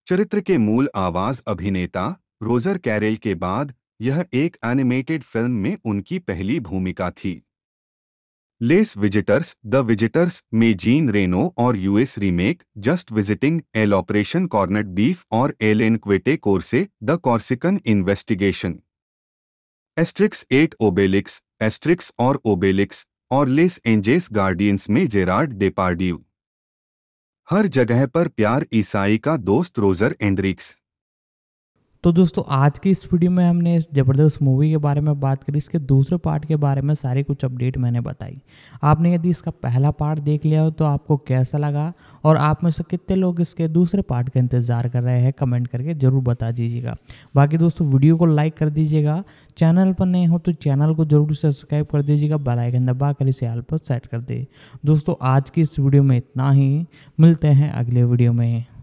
चरित्र के मूल आवाज अभिनेता रोजर कैरेल के बाद यह एक एनिमेटेड फिल्म में उनकी पहली भूमिका थी लेस विजिटर्स द विजिटर्स में जीन रेनो और US remake Just Visiting L Operation Corned Beef और L Enquete Corse The Corsican Investigation Asterix et Obelix Asterix और ओबेलिक्स और लेस एंजेस गार्डियंस में जेरार्ड डेपार्ड्यू हर जगह पर प्यार ईसाई का दोस्त रोजर एंड्रिक्स तो दोस्तों आज की इस वीडियो में हमने इस ज़बरदस्त मूवी के बारे में बात करी इसके दूसरे पार्ट के बारे में सारी कुछ अपडेट मैंने बताई आपने यदि इसका पहला पार्ट देख लिया हो तो आपको कैसा लगा और आप में से कितने लोग इसके दूसरे पार्ट का इंतज़ार कर रहे हैं कमेंट करके ज़रूर बता दीजिएगा बाकी दोस्तों वीडियो को लाइक कर दीजिएगा चैनल पर नहीं हो तो चैनल को ज़रूर सब्सक्राइब कर दीजिएगा बेलाइकन दबा कर इसे आल पर सेट कर दे दोस्तों आज की इस वीडियो में इतना ही मिलते हैं अगले वीडियो में